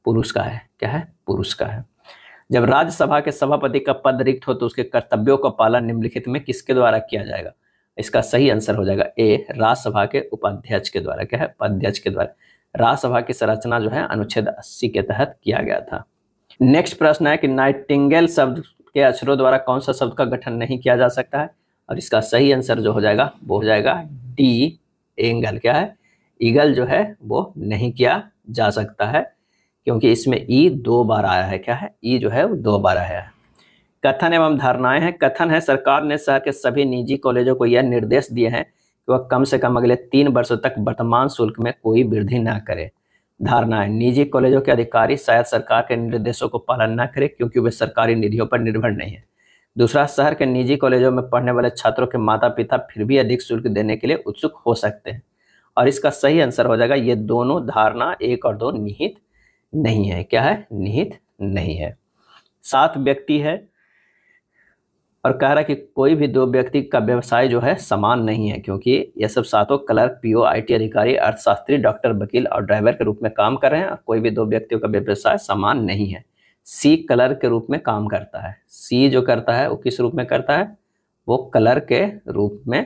पुरुष का है क्या है पुरुष का है जब राज्यसभा के सभापति का पद रिक्त हो तो उसके कर्तव्यों का पालन निम्नलिखित में किसके द्वारा किया जाएगा इसका सही आंसर हो जाएगा ए राज्यसभा के उपाध्यक्ष के द्वारा क्या है उपाध्यक्ष के द्वारा राज्यसभा की संरचना जो है अनुच्छेद अस्सी के तहत किया गया था नेक्स्ट प्रश्न है कि नाइटिंगेल शब्द के अक्षरों द्वारा कौन सा शब्द का गठन नहीं किया जा सकता है और इसका सही आंसर जो हो जाएगा वो हो जाएगा डी एंगल क्या है ईगल जो है वो नहीं किया जा सकता है क्योंकि इसमें ई दो बार आया है क्या है ई जो है वो दो बार आया है कथन एवं धारणाएं हैं कथन है सरकार ने शहर के सभी निजी कॉलेजों को यह निर्देश दिए हैं कि वह कम से कम अगले तीन वर्षों तक वर्तमान शुल्क में कोई वृद्धि न करे धारणाएं निजी कॉलेजों के अधिकारी शायद सरकार के निर्देशों को पालन न करें क्योंकि वे सरकारी निधियों पर निर्भर नहीं है दूसरा शहर के निजी कॉलेजों में पढ़ने वाले छात्रों के माता पिता फिर भी अधिक शुल्क देने के लिए उत्सुक हो सकते हैं और इसका सही आंसर हो जाएगा ये दोनों धारणा एक और दो निहित नहीं है क्या है निहित नहीं है सात व्यक्ति है और कह रहा है कि कोई भी दो व्यक्ति का व्यवसाय जो है समान नहीं है क्योंकि ये सब सातों क्लर्क पीओ आईटी अधिकारी अर्थशास्त्री डॉक्टर वकील और ड्राइवर के रूप में काम कर रहे हैं कोई भी दो व्यक्तियों का व्यवसाय समान नहीं है सी कलर के रूप में काम करता है सी जो करता है वो किस रूप में करता है वो कलर के रूप में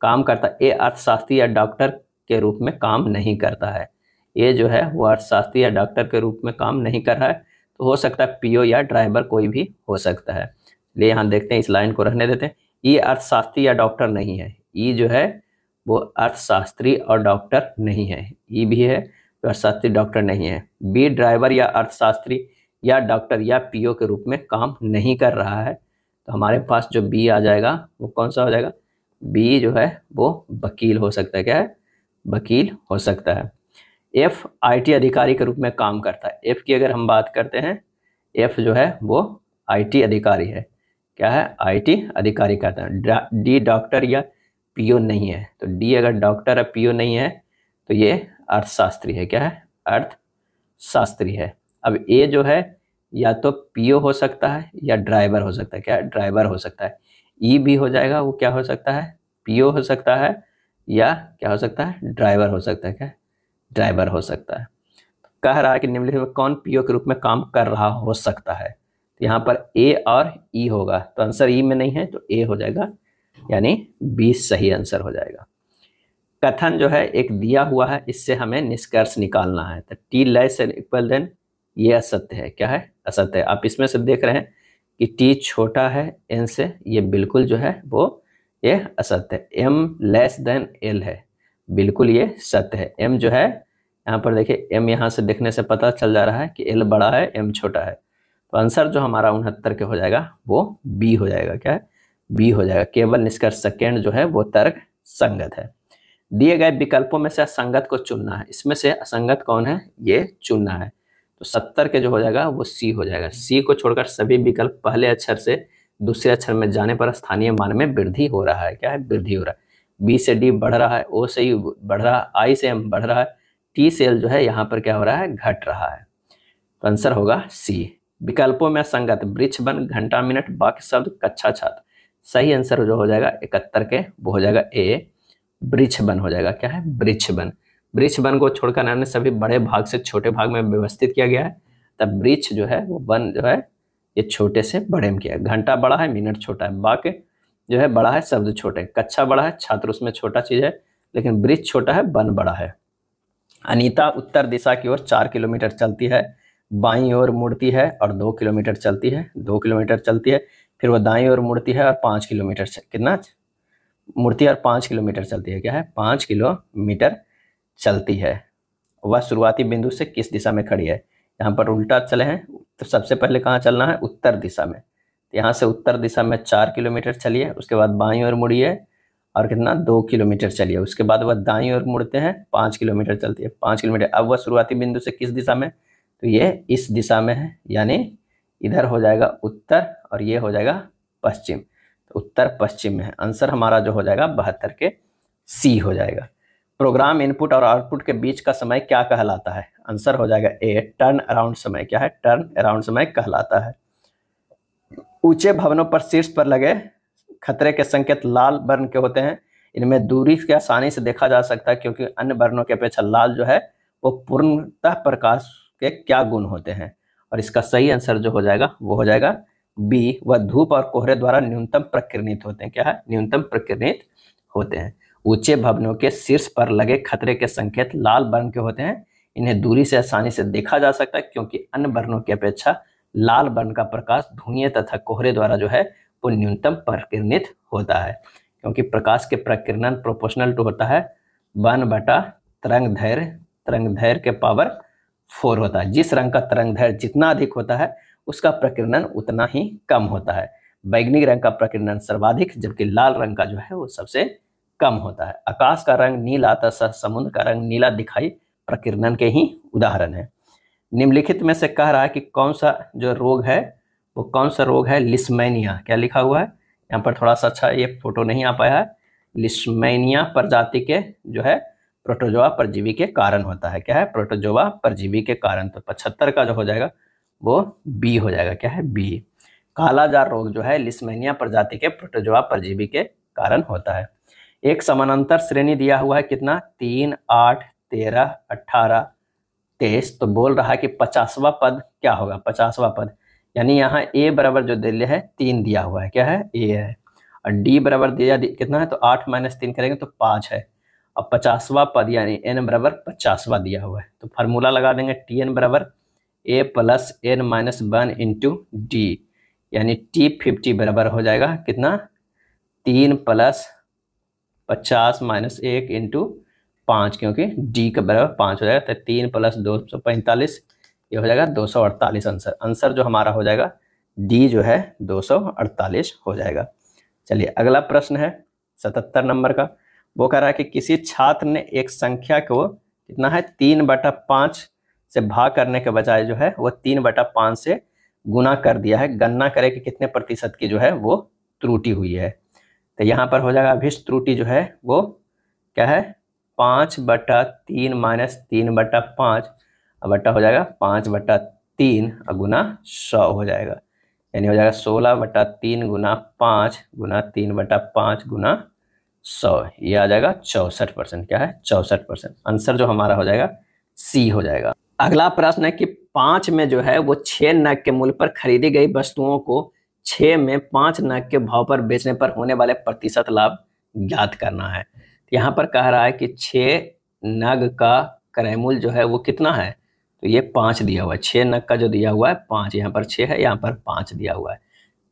काम करता है ए अर्थशास्त्री या डॉक्टर के रूप में काम नहीं करता है ये जो है वो अर्थशास्त्री या डॉक्टर के रूप में काम नहीं कर रहा है तो हो सकता है पीओ या ड्राइवर कोई भी हो सकता है ले यहाँ देखते हैं इस लाइन को रहने देते हैं ये e अर्थशास्त्री या डॉक्टर नहीं है ई e जो है वो अर्थशास्त्री और डॉक्टर नहीं है ई e भी है तो अर्थशास्त्री डॉक्टर नहीं है बी ड्राइवर या अर्थशास्त्री या डॉक्टर या पीओ के रूप में काम नहीं कर रहा है तो हमारे पास जो बी आ जाएगा वो कौन सा हो जाएगा बी जो है वो वकील हो सकता है क्या है वकील हो सकता है एफ आईटी अधिकारी के रूप में काम करता है एफ की अगर हम बात करते हैं एफ जो है वो आईटी अधिकारी है क्या है आईटी अधिकारी कहते है डी डॉक्टर या पीओ नहीं है तो डी अगर डॉक्टर या पीओ नहीं है तो ये अर्थशास्त्री है क्या है अर्थशास्त्री है अब ए जो है या तो पीओ हो सकता है या ड्राइवर हो सकता है क्या ड्राइवर हो सकता है ई e भी हो जाएगा वो क्या हो सकता है पीओ हो सकता है या क्या हो सकता है ड्राइवर हो सकता है क्या ड्राइवर हो सकता है कह रहा है कि निम्नलिखित में कौन पीओ के रूप में काम कर रहा हो सकता है तो यहाँ पर ए और ई e होगा तो आंसर ई e में नहीं है तो ए हो जाएगा यानी बी सही आंसर हो जाएगा कथन जो है एक दिया हुआ है इससे हमें निष्कर्ष निकालना है तो t less n equal than ये असत्य है क्या है असत्य है आप इसमें से देख रहे हैं कि टी छोटा है एन से ये बिल्कुल जो है वो ये असत्य है एम लेस देन एल है बिल्कुल ये सत्य है एम जो है यहाँ पर देखिए एम यहाँ से देखने से पता चल जा रहा है कि एल बड़ा है एम छोटा है तो आंसर जो हमारा उनहत्तर के हो जाएगा वो बी हो जाएगा क्या है बी हो जाएगा केवल निष्कर्ष सेकेंड जो है वो तर्क संगत है दिए गए विकल्पों में से असंगत को चुनना है इसमें से असंगत कौन है ये चुनना है तो सत्तर के जो हो जाएगा वो सी हो जाएगा सी को छोड़कर सभी विकल्प पहले अक्षर से दूसरे अक्षर में जाने पर स्थानीय मान में वृद्धि हो रहा है क्या है वृद्धि हो रहा है बी से डी बढ़ रहा है ओ से यू बढ़ रहा है आई से एम बढ़ रहा है टी से एल जो है यहाँ पर क्या हो रहा है घट रहा है तो आंसर होगा सी विकल्पों में संगत वृक्ष बन घंटा मिनट बाकी शब्द कच्छा छात्र सही आंसर जो हो जाएगा इकहत्तर के वो हो जाएगा ए वृक्ष बन हो जाएगा क्या है वृक्ष बन वृक्ष बन को छोड़कर अन्य सभी बड़े भाग से छोटे भाग में व्यवस्थित किया गया है तब वृक्ष जो है वो वन जो है ये छोटे से बड़े में किया घंटा बड़ा है मिनट छोटा है बाकी जो है बड़ा है शब्द छोटे कच्छा बड़ा है छात्र उसमें छोटा चीज है लेकिन ब्रिज छोटा है वन बड़ा है अनीता उत्तर दिशा की ओर चार किलोमीटर चलती है बाई ओर मुड़ती है और दो किलोमीटर चलती है दो किलोमीटर चलती है फिर वह दाई ओर मुड़ती है और पाँच किलोमीटर कितना मुड़ती है और पाँच किलोमीटर चलती है क्या है पाँच किलोमीटर चलती है वह शुरुआती बिंदु से किस दिशा में खड़ी है यहाँ पर उल्टा चले हैं तो सबसे पहले कहाँ चलना है उत्तर दिशा में यहाँ से उत्तर दिशा में चार किलोमीटर चलिए उसके बाद बाई ओर मुड़िए और कितना दो किलोमीटर चलिए उसके बाद वह दाई ओर मुड़ते हैं पाँच किलोमीटर चलती है पाँच किलोमीटर अब वह शुरुआती बिंदु से किस दिशा में तो ये इस दिशा में है यानी इधर हो जाएगा उत्तर और ये हो जाएगा पश्चिम तो उत्तर पश्चिम में है आंसर हमारा जो हो जाएगा बहत्तर के सी हो जाएगा प्रोग्राम इनपुट और आउटपुट के बीच का समय क्या कहलाता है आंसर हो जाएगा ए टर्न अराउंड समय क्या है टर्न अराउंड समय कहलाता है ऊंचे भवनों पर शीर्ष पर लगे खतरे के संकेत लाल वर्ण के होते हैं इनमें दूरी के आसानी से देखा जा सकता है क्योंकि अन्य वर्णों के अपेक्षा लाल जो है वो पूर्णतः प्रकाश के क्या गुण होते हैं और इसका सही आंसर जो हो जाएगा वो हो जाएगा बी वह धूप और कोहरे द्वारा न्यूनतम प्रकृत होते हैं क्या है न्यूनतम प्रकृत होते हैं ऊंचे भवनों के शीर्ष पर लगे खतरे के संकेत लाल वर्ण के होते हैं इन्हें दूरी से आसानी से देखा जा सकता है क्योंकि अन्य वर्णों की अपेक्षा लाल वर्ण का प्रकाश धुएं तथा कोहरे द्वारा जो है वो न्यूनतम प्रकिरणित होता है क्योंकि प्रकाश के प्रकिरणन प्रोपोर्शनल टू होता है वन बटा तरंग धैर्य तरंग धैर्य के पावर फोर होता है जिस रंग का तरंग धैर्य जितना अधिक होता है उसका प्रकिरणन उतना ही कम होता है बैगनी रंग का प्रकिरणन सर्वाधिक जबकि लाल रंग का जो है वो सबसे कम होता है आकाश का रंग नीला तथा समुद्र का रंग नीला दिखाई प्रकिरणन के ही उदाहरण है निम्नलिखित में से कह रहा है कि कौन सा जो रोग है वो कौन सा रोग है लिस्मेनिया क्या लिखा हुआ है यहाँ पर थोड़ा सा अच्छा ये फोटो नहीं आ पाया है लिस्मेनिया प्रजाति के जो है प्रोटोजोआ परजीवी के कारण होता है क्या है प्रोटोजोआ परजीवी के कारण तो पचहत्तर का जो हो जाएगा वो बी हो जाएगा क्या है बी कालाजार रोग जो है लिस्मेनिया प्रजाति के प्रोटोजोआ परजीवी के कारण होता है एक समानांतर श्रेणी दिया हुआ है कितना तीन आठ तेरह अट्ठारह तेईस तो बोल रहा है कि पचासवा पद क्या होगा पचासवा पद यानी यहाँ ए बराबर जो दिल्ली है तीन दिया हुआ है क्या है ए है और डी बराबर दिया कितना है तो आठ माइनस तीन करेंगे तो पाँच है और पचासवा पद यानी एन बराबर पचासवा दिया हुआ है तो फार्मूला लगा देंगे टी एन बराबर ए plus n minus one into d यानी टी फिफ्टी बराबर हो जाएगा कितना तीन प्लस पचास माइनस एक इंटू पाँच क्योंकि डी का बराबर पाँच हो जाएगा तो तीन प्लस दो सौ पैंतालीस ये हो जाएगा दो सौ अड़तालीस आंसर आंसर जो हमारा हो जाएगा डी जो है दो सौ अड़तालीस हो जाएगा चलिए अगला प्रश्न है सतहत्तर नंबर का वो कह रहा है कि किसी छात्र ने एक संख्या को कितना है तीन बटा पाँच से भाग करने के बजाय जो है वो तीन बटा पाँच से गुना कर दिया है गणना करे कि कितने प्रतिशत की जो है वो त्रुटि हुई है तो यहाँ पर हो जाएगा अभिष्ट त्रुटि जो है वो क्या है पाँच बटा तीन माइनस तीन बटा पाँच बटा हो जाएगा पाँच बटा तीन और गुना सौ हो जाएगा यानी हो जाएगा सोलह बटा तीन गुना पाँच गुना तीन बटा पाँच गुना सौ ये आ जाएगा चौंसठ परसेंट क्या है चौंसठ परसेंट आंसर जो हमारा हो जाएगा सी हो जाएगा अगला प्रश्न है कि पाँच में जो है वो छः नग के मूल्य पर खरीदी गई वस्तुओं को छः में पाँच नग के भाव पर बेचने पर होने वाले प्रतिशत लाभ ज्ञात करना है यहाँ पर कह रहा है कि छः नग का क्रयमूल जो है वो कितना है तो ये पाँच दिया हुआ है छः नग का जो दिया हुआ है पाँच यहाँ पर छः है यहाँ पर पाँच दिया हुआ है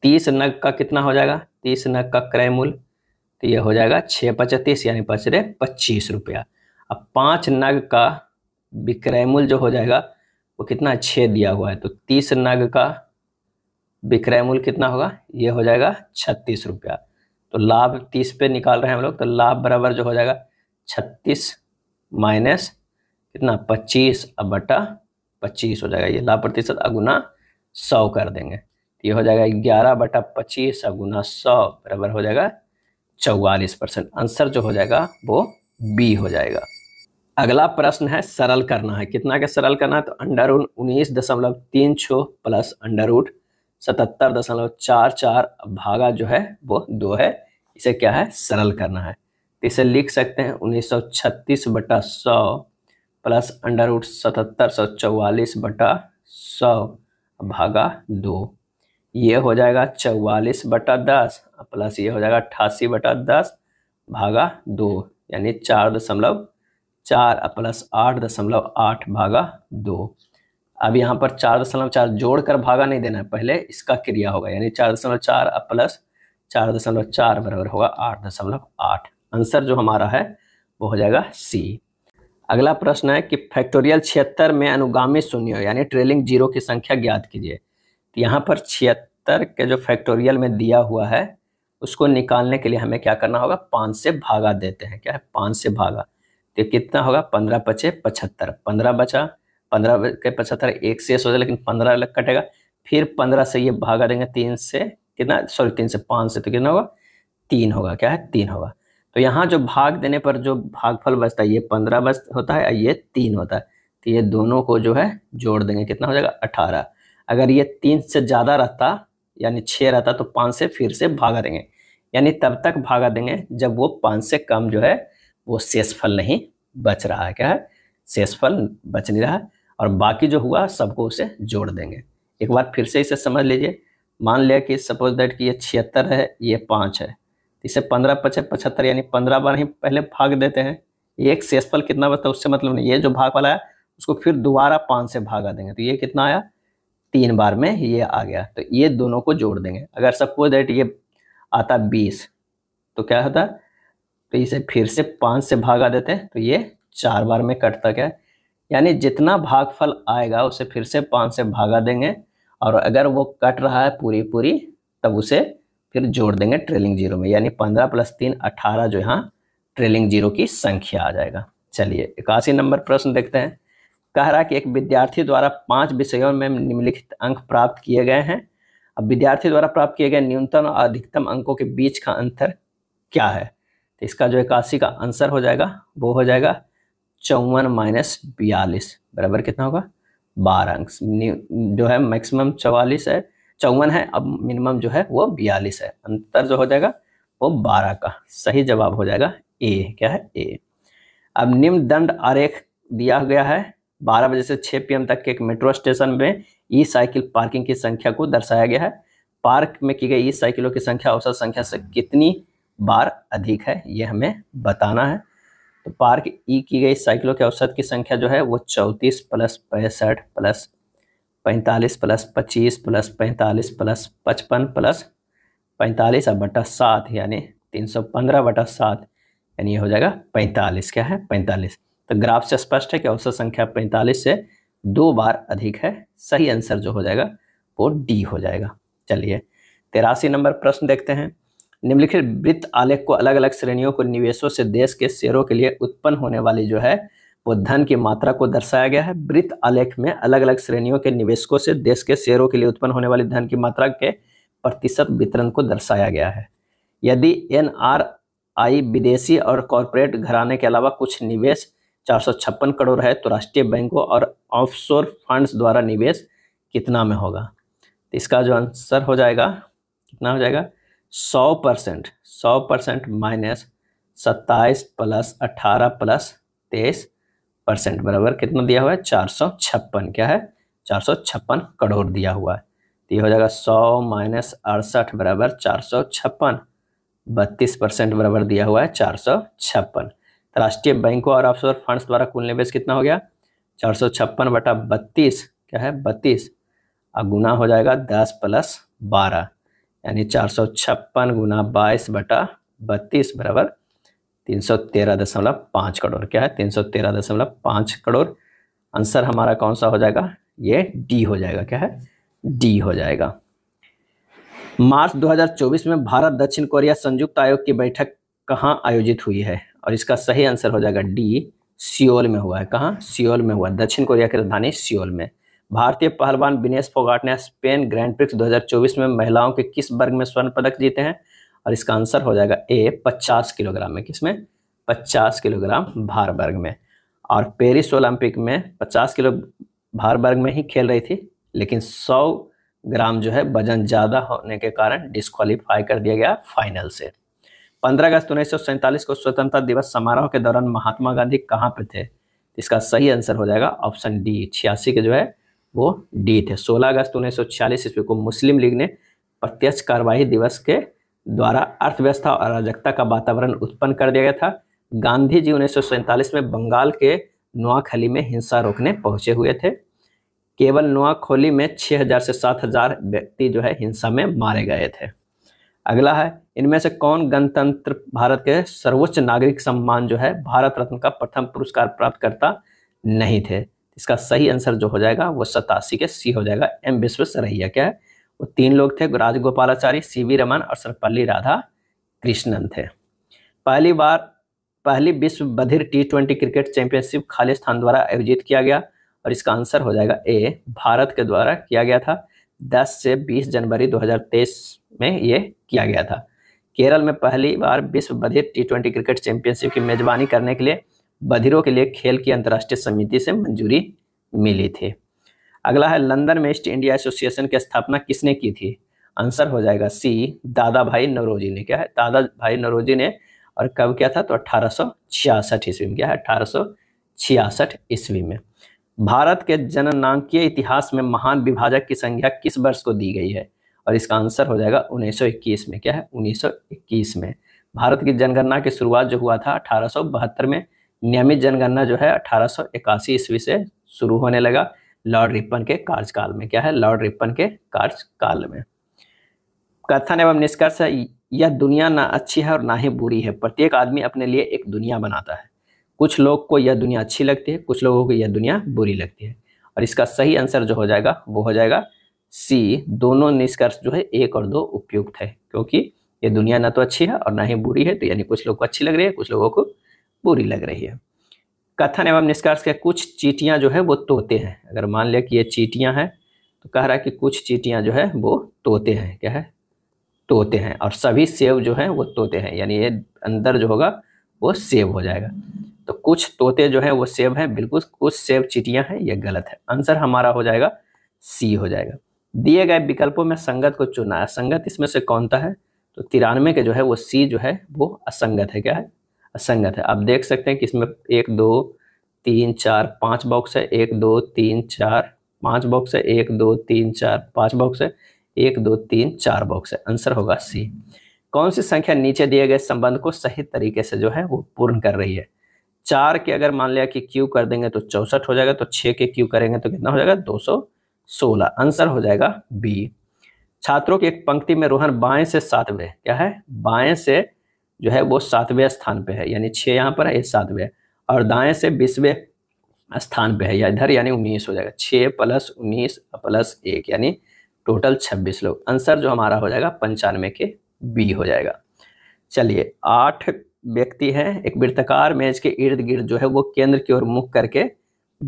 तीस नग का कितना हो जाएगा तीस नग का क्रय तो ये हो जाएगा छः पचतीस यानी पचरे पच्चीस रुपया अब पाँच नग का विक्रय जो हो जाएगा वो कितना है छः दिया हुआ है तो तीस नग का विक्रय कितना होगा ये हो जाएगा छत्तीस रुपया तो लाभ तीस पे निकाल रहे हैं हम लोग तो लाभ बराबर जो हो जाएगा छत्तीस माइनस कितना पच्चीस अब बटा पच्चीस हो जाएगा ये लाभ प्रतिशत अगुना सौ कर देंगे ये हो जाएगा ग्यारह बटा पच्चीस अगुना सौ बराबर हो जाएगा चौवालीस परसेंट आंसर जो हो जाएगा वो बी हो जाएगा अगला प्रश्न है सरल करना है कितना का सरल करना है तो अंडर उन उन्नीस दशमलव तीन छः प्लस अंडर उठ सतहत्तर दशमलव चार चार भागा जो है वो दो है इसे क्या है सरल करना है तो इसे लिख सकते हैं उन्नीस सौ छत्तीस बटा सौ प्लस अंडर उठ सतहत्तर सौ चौवालीस बटा सौ भागा दो ये हो जाएगा चौवालीस बटा दस प्लस ये हो जाएगा अट्ठासी बटा दस भागा दो यानी चार दशमलव चार प्लस आठ दशमलव आठ भागा दो अब यहाँ पर चार दशमलव चार जोड़ कर भागा नहीं देना है पहले इसका क्रिया होगा यानी चार दशमलव चार प्लस चार दशमलव चार बराबर होगा आठ दशमलव आठ आंसर जो हमारा है वो हो जाएगा सी अगला प्रश्न है कि फैक्टोरियल छिहत्तर में अनुगामी शून्य यानी ट्रेलिंग जीरो की संख्या ज्ञात कीजिए तो यहाँ पर छिहत्तर के जो फैक्टोरियल में दिया हुआ है उसको निकालने के लिए हमें क्या करना होगा पाँच से भागा देते हैं क्या है पाँच से भागा तो कितना होगा पंद्रह पचे पचहत्तर पंद्रह बचा पंद्रह के पचहत्तर एक से हो जाए लेकिन पंद्रह अलग कटेगा फिर पंद्रह से ये भागा देंगे तीन से कितना सॉरी तीन से पाँच से तो कितना होगा तीन होगा क्या है तीन होगा तो यहाँ जो भाग देने पर जो भागफल बचता है ये पंद्रह बच होता है और ये तीन होता है तो ये दोनों को जो है जोड़ देंगे कितना हो जाएगा अठारह अगर ये तीन से ज़्यादा रहता यानी छः रहता तो पाँच से फिर से भागा देंगे यानी तब तक भागा देंगे जब वो पाँच से कम जो है वो शेषफल नहीं बच रहा है क्या है शेषफल बच नहीं रहा और बाकी जो हुआ सबको उसे जोड़ देंगे एक बार फिर से इसे समझ लीजिए मान लिया कि सपोज दैट कि ये छिहत्तर है ये पाँच है इसे पंद्रह पचे पचहत्तर यानी पंद्रह बार ही पहले भाग देते हैं एक शेषफल कितना बचता है उससे मतलब नहीं ये जो भाग वाला है उसको फिर दोबारा पाँच से भागा देंगे तो ये कितना आया तीन बार में ये आ गया तो ये दोनों को जोड़ देंगे अगर सपोज दैट ये आता बीस तो क्या होता तो इसे फिर से पाँच से भागा देते हैं तो ये चार बार में कटता क्या यानी जितना भागफल आएगा उसे फिर से पाँच से भागा देंगे और अगर वो कट रहा है पूरी पूरी तब उसे फिर जोड़ देंगे ट्रेलिंग जीरो में यानी पंद्रह प्लस तीन अठारह जो यहाँ ट्रेलिंग जीरो की संख्या आ जाएगा चलिए इक्यासी नंबर प्रश्न देखते हैं कह रहा कि एक विद्यार्थी द्वारा पांच विषयों में निम्नलिखित अंक प्राप्त किए गए हैं अब विद्यार्थी द्वारा प्राप्त किए गए न्यूनतम और अधिकतम अंकों के बीच का अंतर क्या है तो इसका जो इक्यासी का आंसर हो जाएगा वो हो जाएगा चौवन माइनस बयालीस बराबर कितना होगा बारह अंक जो है मैक्सिमम चवालीस है चौवन है अब मिनिमम जो है वो बयालीस है अंतर जो हो जाएगा वो बारह का सही जवाब हो जाएगा ए क्या है ए अब निम्न दंड आरेख दिया गया है बारह बजे से छः पी तक के एक मेट्रो स्टेशन में ई साइकिल पार्किंग की संख्या को दर्शाया गया है पार्क में की गई ई साइकिलों की संख्या औसत संख्या से कितनी बार अधिक है ये हमें बताना है तो पार्क ई की गई साइकिलों के औसत की संख्या जो है वो चौंतीस प्लस पैंसठ प्लस पैंतालीस प्लस पच्चीस प्लस पैंतालीस प्लस पचपन प्लस पैंतालीस और बटा सात यानी तीन सौ पंद्रह बटा सात यानी ये हो जाएगा पैंतालीस क्या है पैंतालीस तो ग्राफ से स्पष्ट है कि औसत संख्या पैंतालीस से दो बार अधिक है सही आंसर जो हो जाएगा वो डी हो जाएगा चलिए तिरासी नंबर प्रश्न देखते हैं निम्नलिखित वित्त आलेख को अलग अलग श्रेणियों को निवेशों से देश के शेयरों के लिए उत्पन्न होने वाली जो है वो धन की मात्रा को दर्शाया गया है वृत्त आलेख में अलग अलग श्रेणियों के निवेशकों से देश के शेयरों के लिए उत्पन्न होने वाली धन की मात्रा के प्रतिशत वितरण को दर्शाया गया है यदि एन आर आई विदेशी और कॉरपोरेट घराने के अलावा कुछ निवेश चार करोड़ है तो राष्ट्रीय बैंकों और ऑफशोर फंड्स द्वारा निवेश कितना में होगा तो इसका जो आंसर हो जाएगा कितना हो जाएगा सौ परसेंट सौ परसेंट माइनस सत्ताईस प्लस अठारह प्लस तेईस परसेंट बराबर कितना दिया हुआ है चार सौ छप्पन क्या है चार सौ छप्पन करोड़ दिया हुआ है तो ये हो जाएगा सौ माइनस अड़सठ बराबर चार सौ छप्पन बत्तीस परसेंट बराबर दिया हुआ है चार सौ छप्पन तो राष्ट्रीय बैंकों और ऑफशोर फंड्स द्वारा कुल निवेश कितना हो गया चार सौ छप्पन बटा बत्तीस क्या है बत्तीस और गुना हो जाएगा दस प्लस बारह यानी चार सौ छप्पन गुना बाईस बटा बत्तीस बराबर तीन सौ तेरह दशमलव पाँच करोड़ क्या है तीन सौ तेरह दशमलव पाँच करोड़ आंसर हमारा कौन सा हो जाएगा ये डी हो जाएगा क्या है डी हो जाएगा मार्च 2024 में भारत दक्षिण कोरिया संयुक्त आयोग की बैठक कहाँ आयोजित हुई है और इसका सही आंसर हो जाएगा डी सियोल में हुआ है कहाँ सियोल में हुआ दक्षिण कोरिया की राजधानी सियोल में भारतीय पहलवान विनेश फोगाट ने स्पेन ग्रैंड प्रिक्स 2024 में महिलाओं के किस वर्ग में स्वर्ण पदक जीते हैं और इसका आंसर हो जाएगा ए 50 किलोग्राम में किस में 50 किलोग्राम भार वर्ग में और पेरिस ओलंपिक में 50 किलो भार वर्ग में ही खेल रही थी लेकिन 100 ग्राम जो है वजन ज़्यादा होने के कारण डिस्कालीफाई कर दिया गया फाइनल से पंद्रह अगस्त उन्नीस को स्वतंत्रता दिवस समारोह के दौरान महात्मा गांधी कहाँ पे थे इसका सही आंसर हो जाएगा ऑप्शन डी छियासी के जो है वो डी थे 16 अगस्त उन्नीस सौ ईस्वी को मुस्लिम लीग ने प्रत्यक्ष कार्यवाही दिवस के द्वारा अर्थव्यवस्था और अराजकता का वातावरण उत्पन्न कर दिया गया था गांधी जी उन्नीस में बंगाल के नोआखली में हिंसा रोकने पहुंचे हुए थे केवल नोआखोली में 6000 से 7000 व्यक्ति जो है हिंसा में मारे गए थे अगला है इनमें से कौन गणतंत्र भारत के सर्वोच्च नागरिक सम्मान जो है भारत रत्न का प्रथम पुरस्कार प्राप्त करता नहीं थे इसका सही आंसर जो हो जाएगा वो सतासी के सी हो जाएगा एम विश्वेश्वरैया क्या है वो तीन लोग थे राजगोपालाचारी सी वी रमन और सर्वपल्ली राधा कृष्णन थे पहली बार पहली विश्व बधिर T twenty cricket championship Khalistan द्वारा आयोजित किया गया और इसका आंसर हो जाएगा ए भारत के द्वारा किया गया था 10 से 20 जनवरी 2023 में ये किया गया था केरल में पहली बार विश्व बधिर टी ट्वेंटी क्रिकेट चैंपियनशिप की मेजबानी करने के लिए बधिरों के लिए खेल की अंतर्राष्ट्रीय समिति से मंजूरी मिली थी अगला है लंदन में ईस्ट इंडिया एसोसिएशन की स्थापना किसने की थी आंसर हो जाएगा सी दादा भाई नरोजी ने क्या है दादा भाई नरोजी ने और कब क्या था तो अठारह ईस्वी में क्या है अठारह ईस्वी में भारत के जननांकीय इतिहास में महान विभाजक की संख्या किस वर्ष को दी गई है और इसका आंसर हो जाएगा 1921 में क्या है 1921 में भारत की जनगणना की शुरुआत जो हुआ था अठारह में नियमित जनगणना जो है अठारह ईस्वी से शुरू होने लगा लॉर्ड रिपन के कार्यकाल में क्या है लॉर्ड रिपन के कार्यकाल में कथन एवं निष्कर्ष यह दुनिया ना अच्छी है और ना ही बुरी है प्रत्येक आदमी अपने लिए एक दुनिया बनाता है कुछ लोग को यह दुनिया अच्छी लगती है कुछ लोगों को यह दुनिया बुरी लगती है और इसका सही आंसर जो हो जाएगा वो हो जाएगा सी दोनों निष्कर्ष जो है एक और दो उपयुक्त है क्योंकि ये दुनिया ना तो अच्छी है और ना ही बुरी है तो यानी कुछ लोग को अच्छी लग रही है कुछ लोगों को बुरी लग रही है कथन एवं निष्कर्ष के कुछ चीटियाँ जो है वो तोते हैं अगर मान लिया कि ये चीटियाँ हैं तो कह रहा है कि कुछ चीटियाँ जो है वो तोते हैं क्या है तोते हैं और सभी सेब जो हैं वो तोते हैं यानी ये अंदर जो होगा वो सेब हो जाएगा तो कुछ तोते जो हैं वो सेब हैं बिल्कुल कुछ सेब चीटियाँ हैं ये गलत है आंसर हमारा हो जाएगा सी हो जाएगा दिए गए विकल्पों में संगत को चुना है संगत इसमें से कौन सा है तो तिरानवे के जो है वो सी जो है वो असंगत है क्या है असंगत है आप देख सकते हैं कि इसमें एक दो तीन चार पाँच बॉक्स है एक दो तीन चार पाँच बॉक्स है एक दो तीन चार पाँच बॉक्स है एक दो तीन चार बॉक्स है आंसर होगा सी कौन सी संख्या नीचे दिए गए संबंध को सही तरीके से जो है वो पूर्ण कर रही है चार के अगर मान लिया कि क्यू कर देंगे तो चौसठ हो जाएगा तो छः के क्यू करेंगे तो कितना हो जाएगा दो सौ सोलह आंसर हो जाएगा बी छात्रों की एक पंक्ति में रोहन बाएं से सातवें क्या है बाएं से जो है वो सातवें स्थान पे है यानी छः यहाँ पर है सातवें और दाएं से बीसवें स्थान पे है या इधर यानी उन्नीस हो जाएगा छः प्लस उन्नीस प्लस एक यानी टोटल छब्बीस लोग आंसर जो हमारा हो जाएगा पंचानवे के बी हो जाएगा चलिए आठ व्यक्ति हैं एक वृत्तकार मेज के इर्द गिर्द जो है वो केंद्र की ओर मुख करके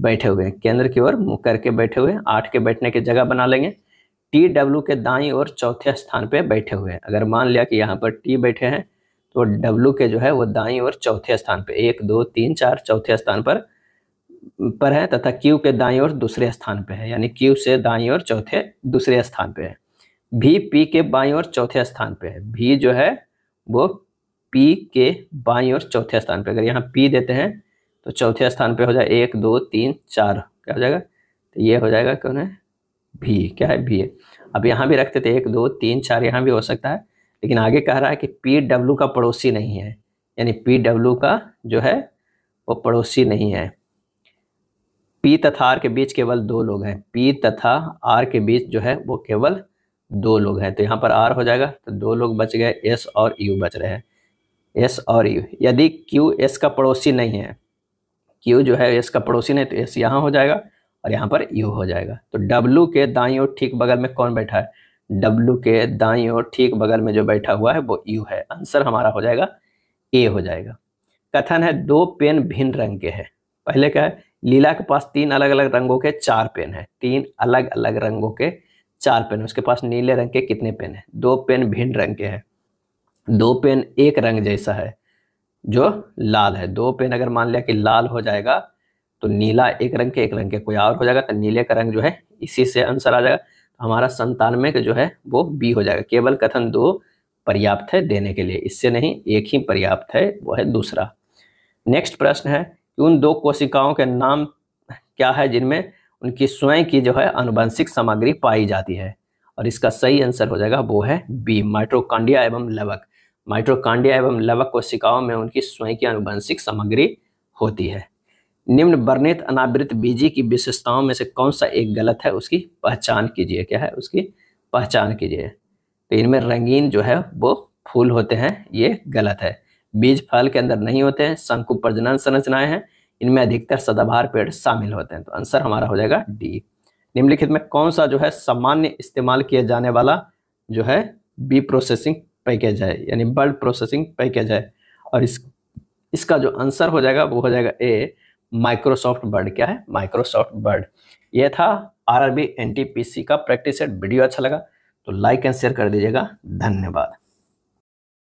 बैठे हुए हैं केंद्र की ओर मुख करके बैठे हुए हैं आठ के बैठने की जगह बना लेंगे टी डब्ल्यू के दाई और चौथे स्थान पे बैठे हुए हैं अगर मान लिया कि यहाँ पर टी बैठे हैं तो डब्लू के जो है वो दाई और चौथे स्थान पर एक दो तीन चार चौथे स्थान पर पर है तथा क्यू के दाई और दूसरे स्थान पर है यानी क्यू से दाई और चौथे दूसरे स्थान पर है भी पी के बाई और चौथे स्थान पर है भी जो है वो पी के बाई और चौथे स्थान पर अगर यहाँ पी देते हैं तो चौथे स्थान पर हो जाए एक दो तीन चार क्या हो जाएगा तो ये हो जाएगा कौन है भी क्या है भी है अब यहाँ भी रखते थे एक दो तीन चार यहाँ भी हो सकता है लेकिन आगे कह रहा है कि पी डब्ल्यू का पड़ोसी नहीं है यानी पी डब्ल्यू का जो है वो पड़ोसी नहीं है पी तथा आर के बीच केवल दो लोग हैं पी तथा आर के बीच जो है वो केवल दो लोग हैं तो यहाँ पर आर हो जाएगा तो दो लोग बच गए एस और यू बच रहे हैं एस और यू यदि क्यू एस का पड़ोसी नहीं है क्यू जो है एस का पड़ोसी नहीं तो एस यहाँ हो जाएगा और यहाँ पर यू हो जाएगा तो डब्लू के दाई और ठीक बगल में कौन बैठा है डब्लू के दाई और ठीक बगल में जो बैठा हुआ है वो यू है आंसर हमारा हो जाएगा ए हो जाएगा कथन है दो पेन भिन्न रंग के हैं पहले क्या है लीला के पास तीन अलग अलग रंगों के चार पेन है तीन अलग अलग रंगों के चार पेन उसके पास नीले रंग के कितने पेन है दो पेन भिन्न रंग के हैं दो पेन एक रंग जैसा है जो लाल है दो पेन अगर मान लिया कि लाल हो जाएगा तो नीला एक रंग के एक रंग के कोई और हो जाएगा तो नीले का रंग जो है इसी से आंसर आ जाएगा हमारा संतानवे का जो है वो बी हो जाएगा केवल कथन दो पर्याप्त है देने के लिए इससे नहीं एक ही पर्याप्त है वो है दूसरा नेक्स्ट प्रश्न है कि उन दो कोशिकाओं के नाम क्या है जिनमें उनकी स्वयं की जो है अनुवंशिक सामग्री पाई जाती है और इसका सही आंसर हो जाएगा वो है बी माइट्रोकांडिया एवं लवक माइट्रोकांडिया एवं लवक कोशिकाओं में उनकी स्वयं की अनुवंशिक सामग्री होती है निम्न वर्णित अनावृत बीजी की विशेषताओं में से कौन सा एक गलत है उसकी पहचान कीजिए क्या है उसकी पहचान कीजिए तो इनमें रंगीन जो है वो फूल होते हैं ये गलत है बीज फल के अंदर नहीं होते हैं शंकु प्रजनन संरचनाएं हैं इनमें अधिकतर सदाबहार पेड़ शामिल होते हैं तो आंसर हमारा हो जाएगा डी निम्नलिखित में कौन सा जो है सामान्य इस्तेमाल किया जाने वाला जो है बी प्रोसेसिंग पैकेज है यानी बल्ड प्रोसेसिंग पैकेज है और इस इसका जो आंसर हो जाएगा वो हो जाएगा ए माइक्रोसॉफ्ट बर्ड क्या है माइक्रोसॉफ्ट बर्ड ये था आर आर बी एन का प्रैक्टिस सेट वीडियो अच्छा लगा तो लाइक एंड शेयर कर दीजिएगा धन्यवाद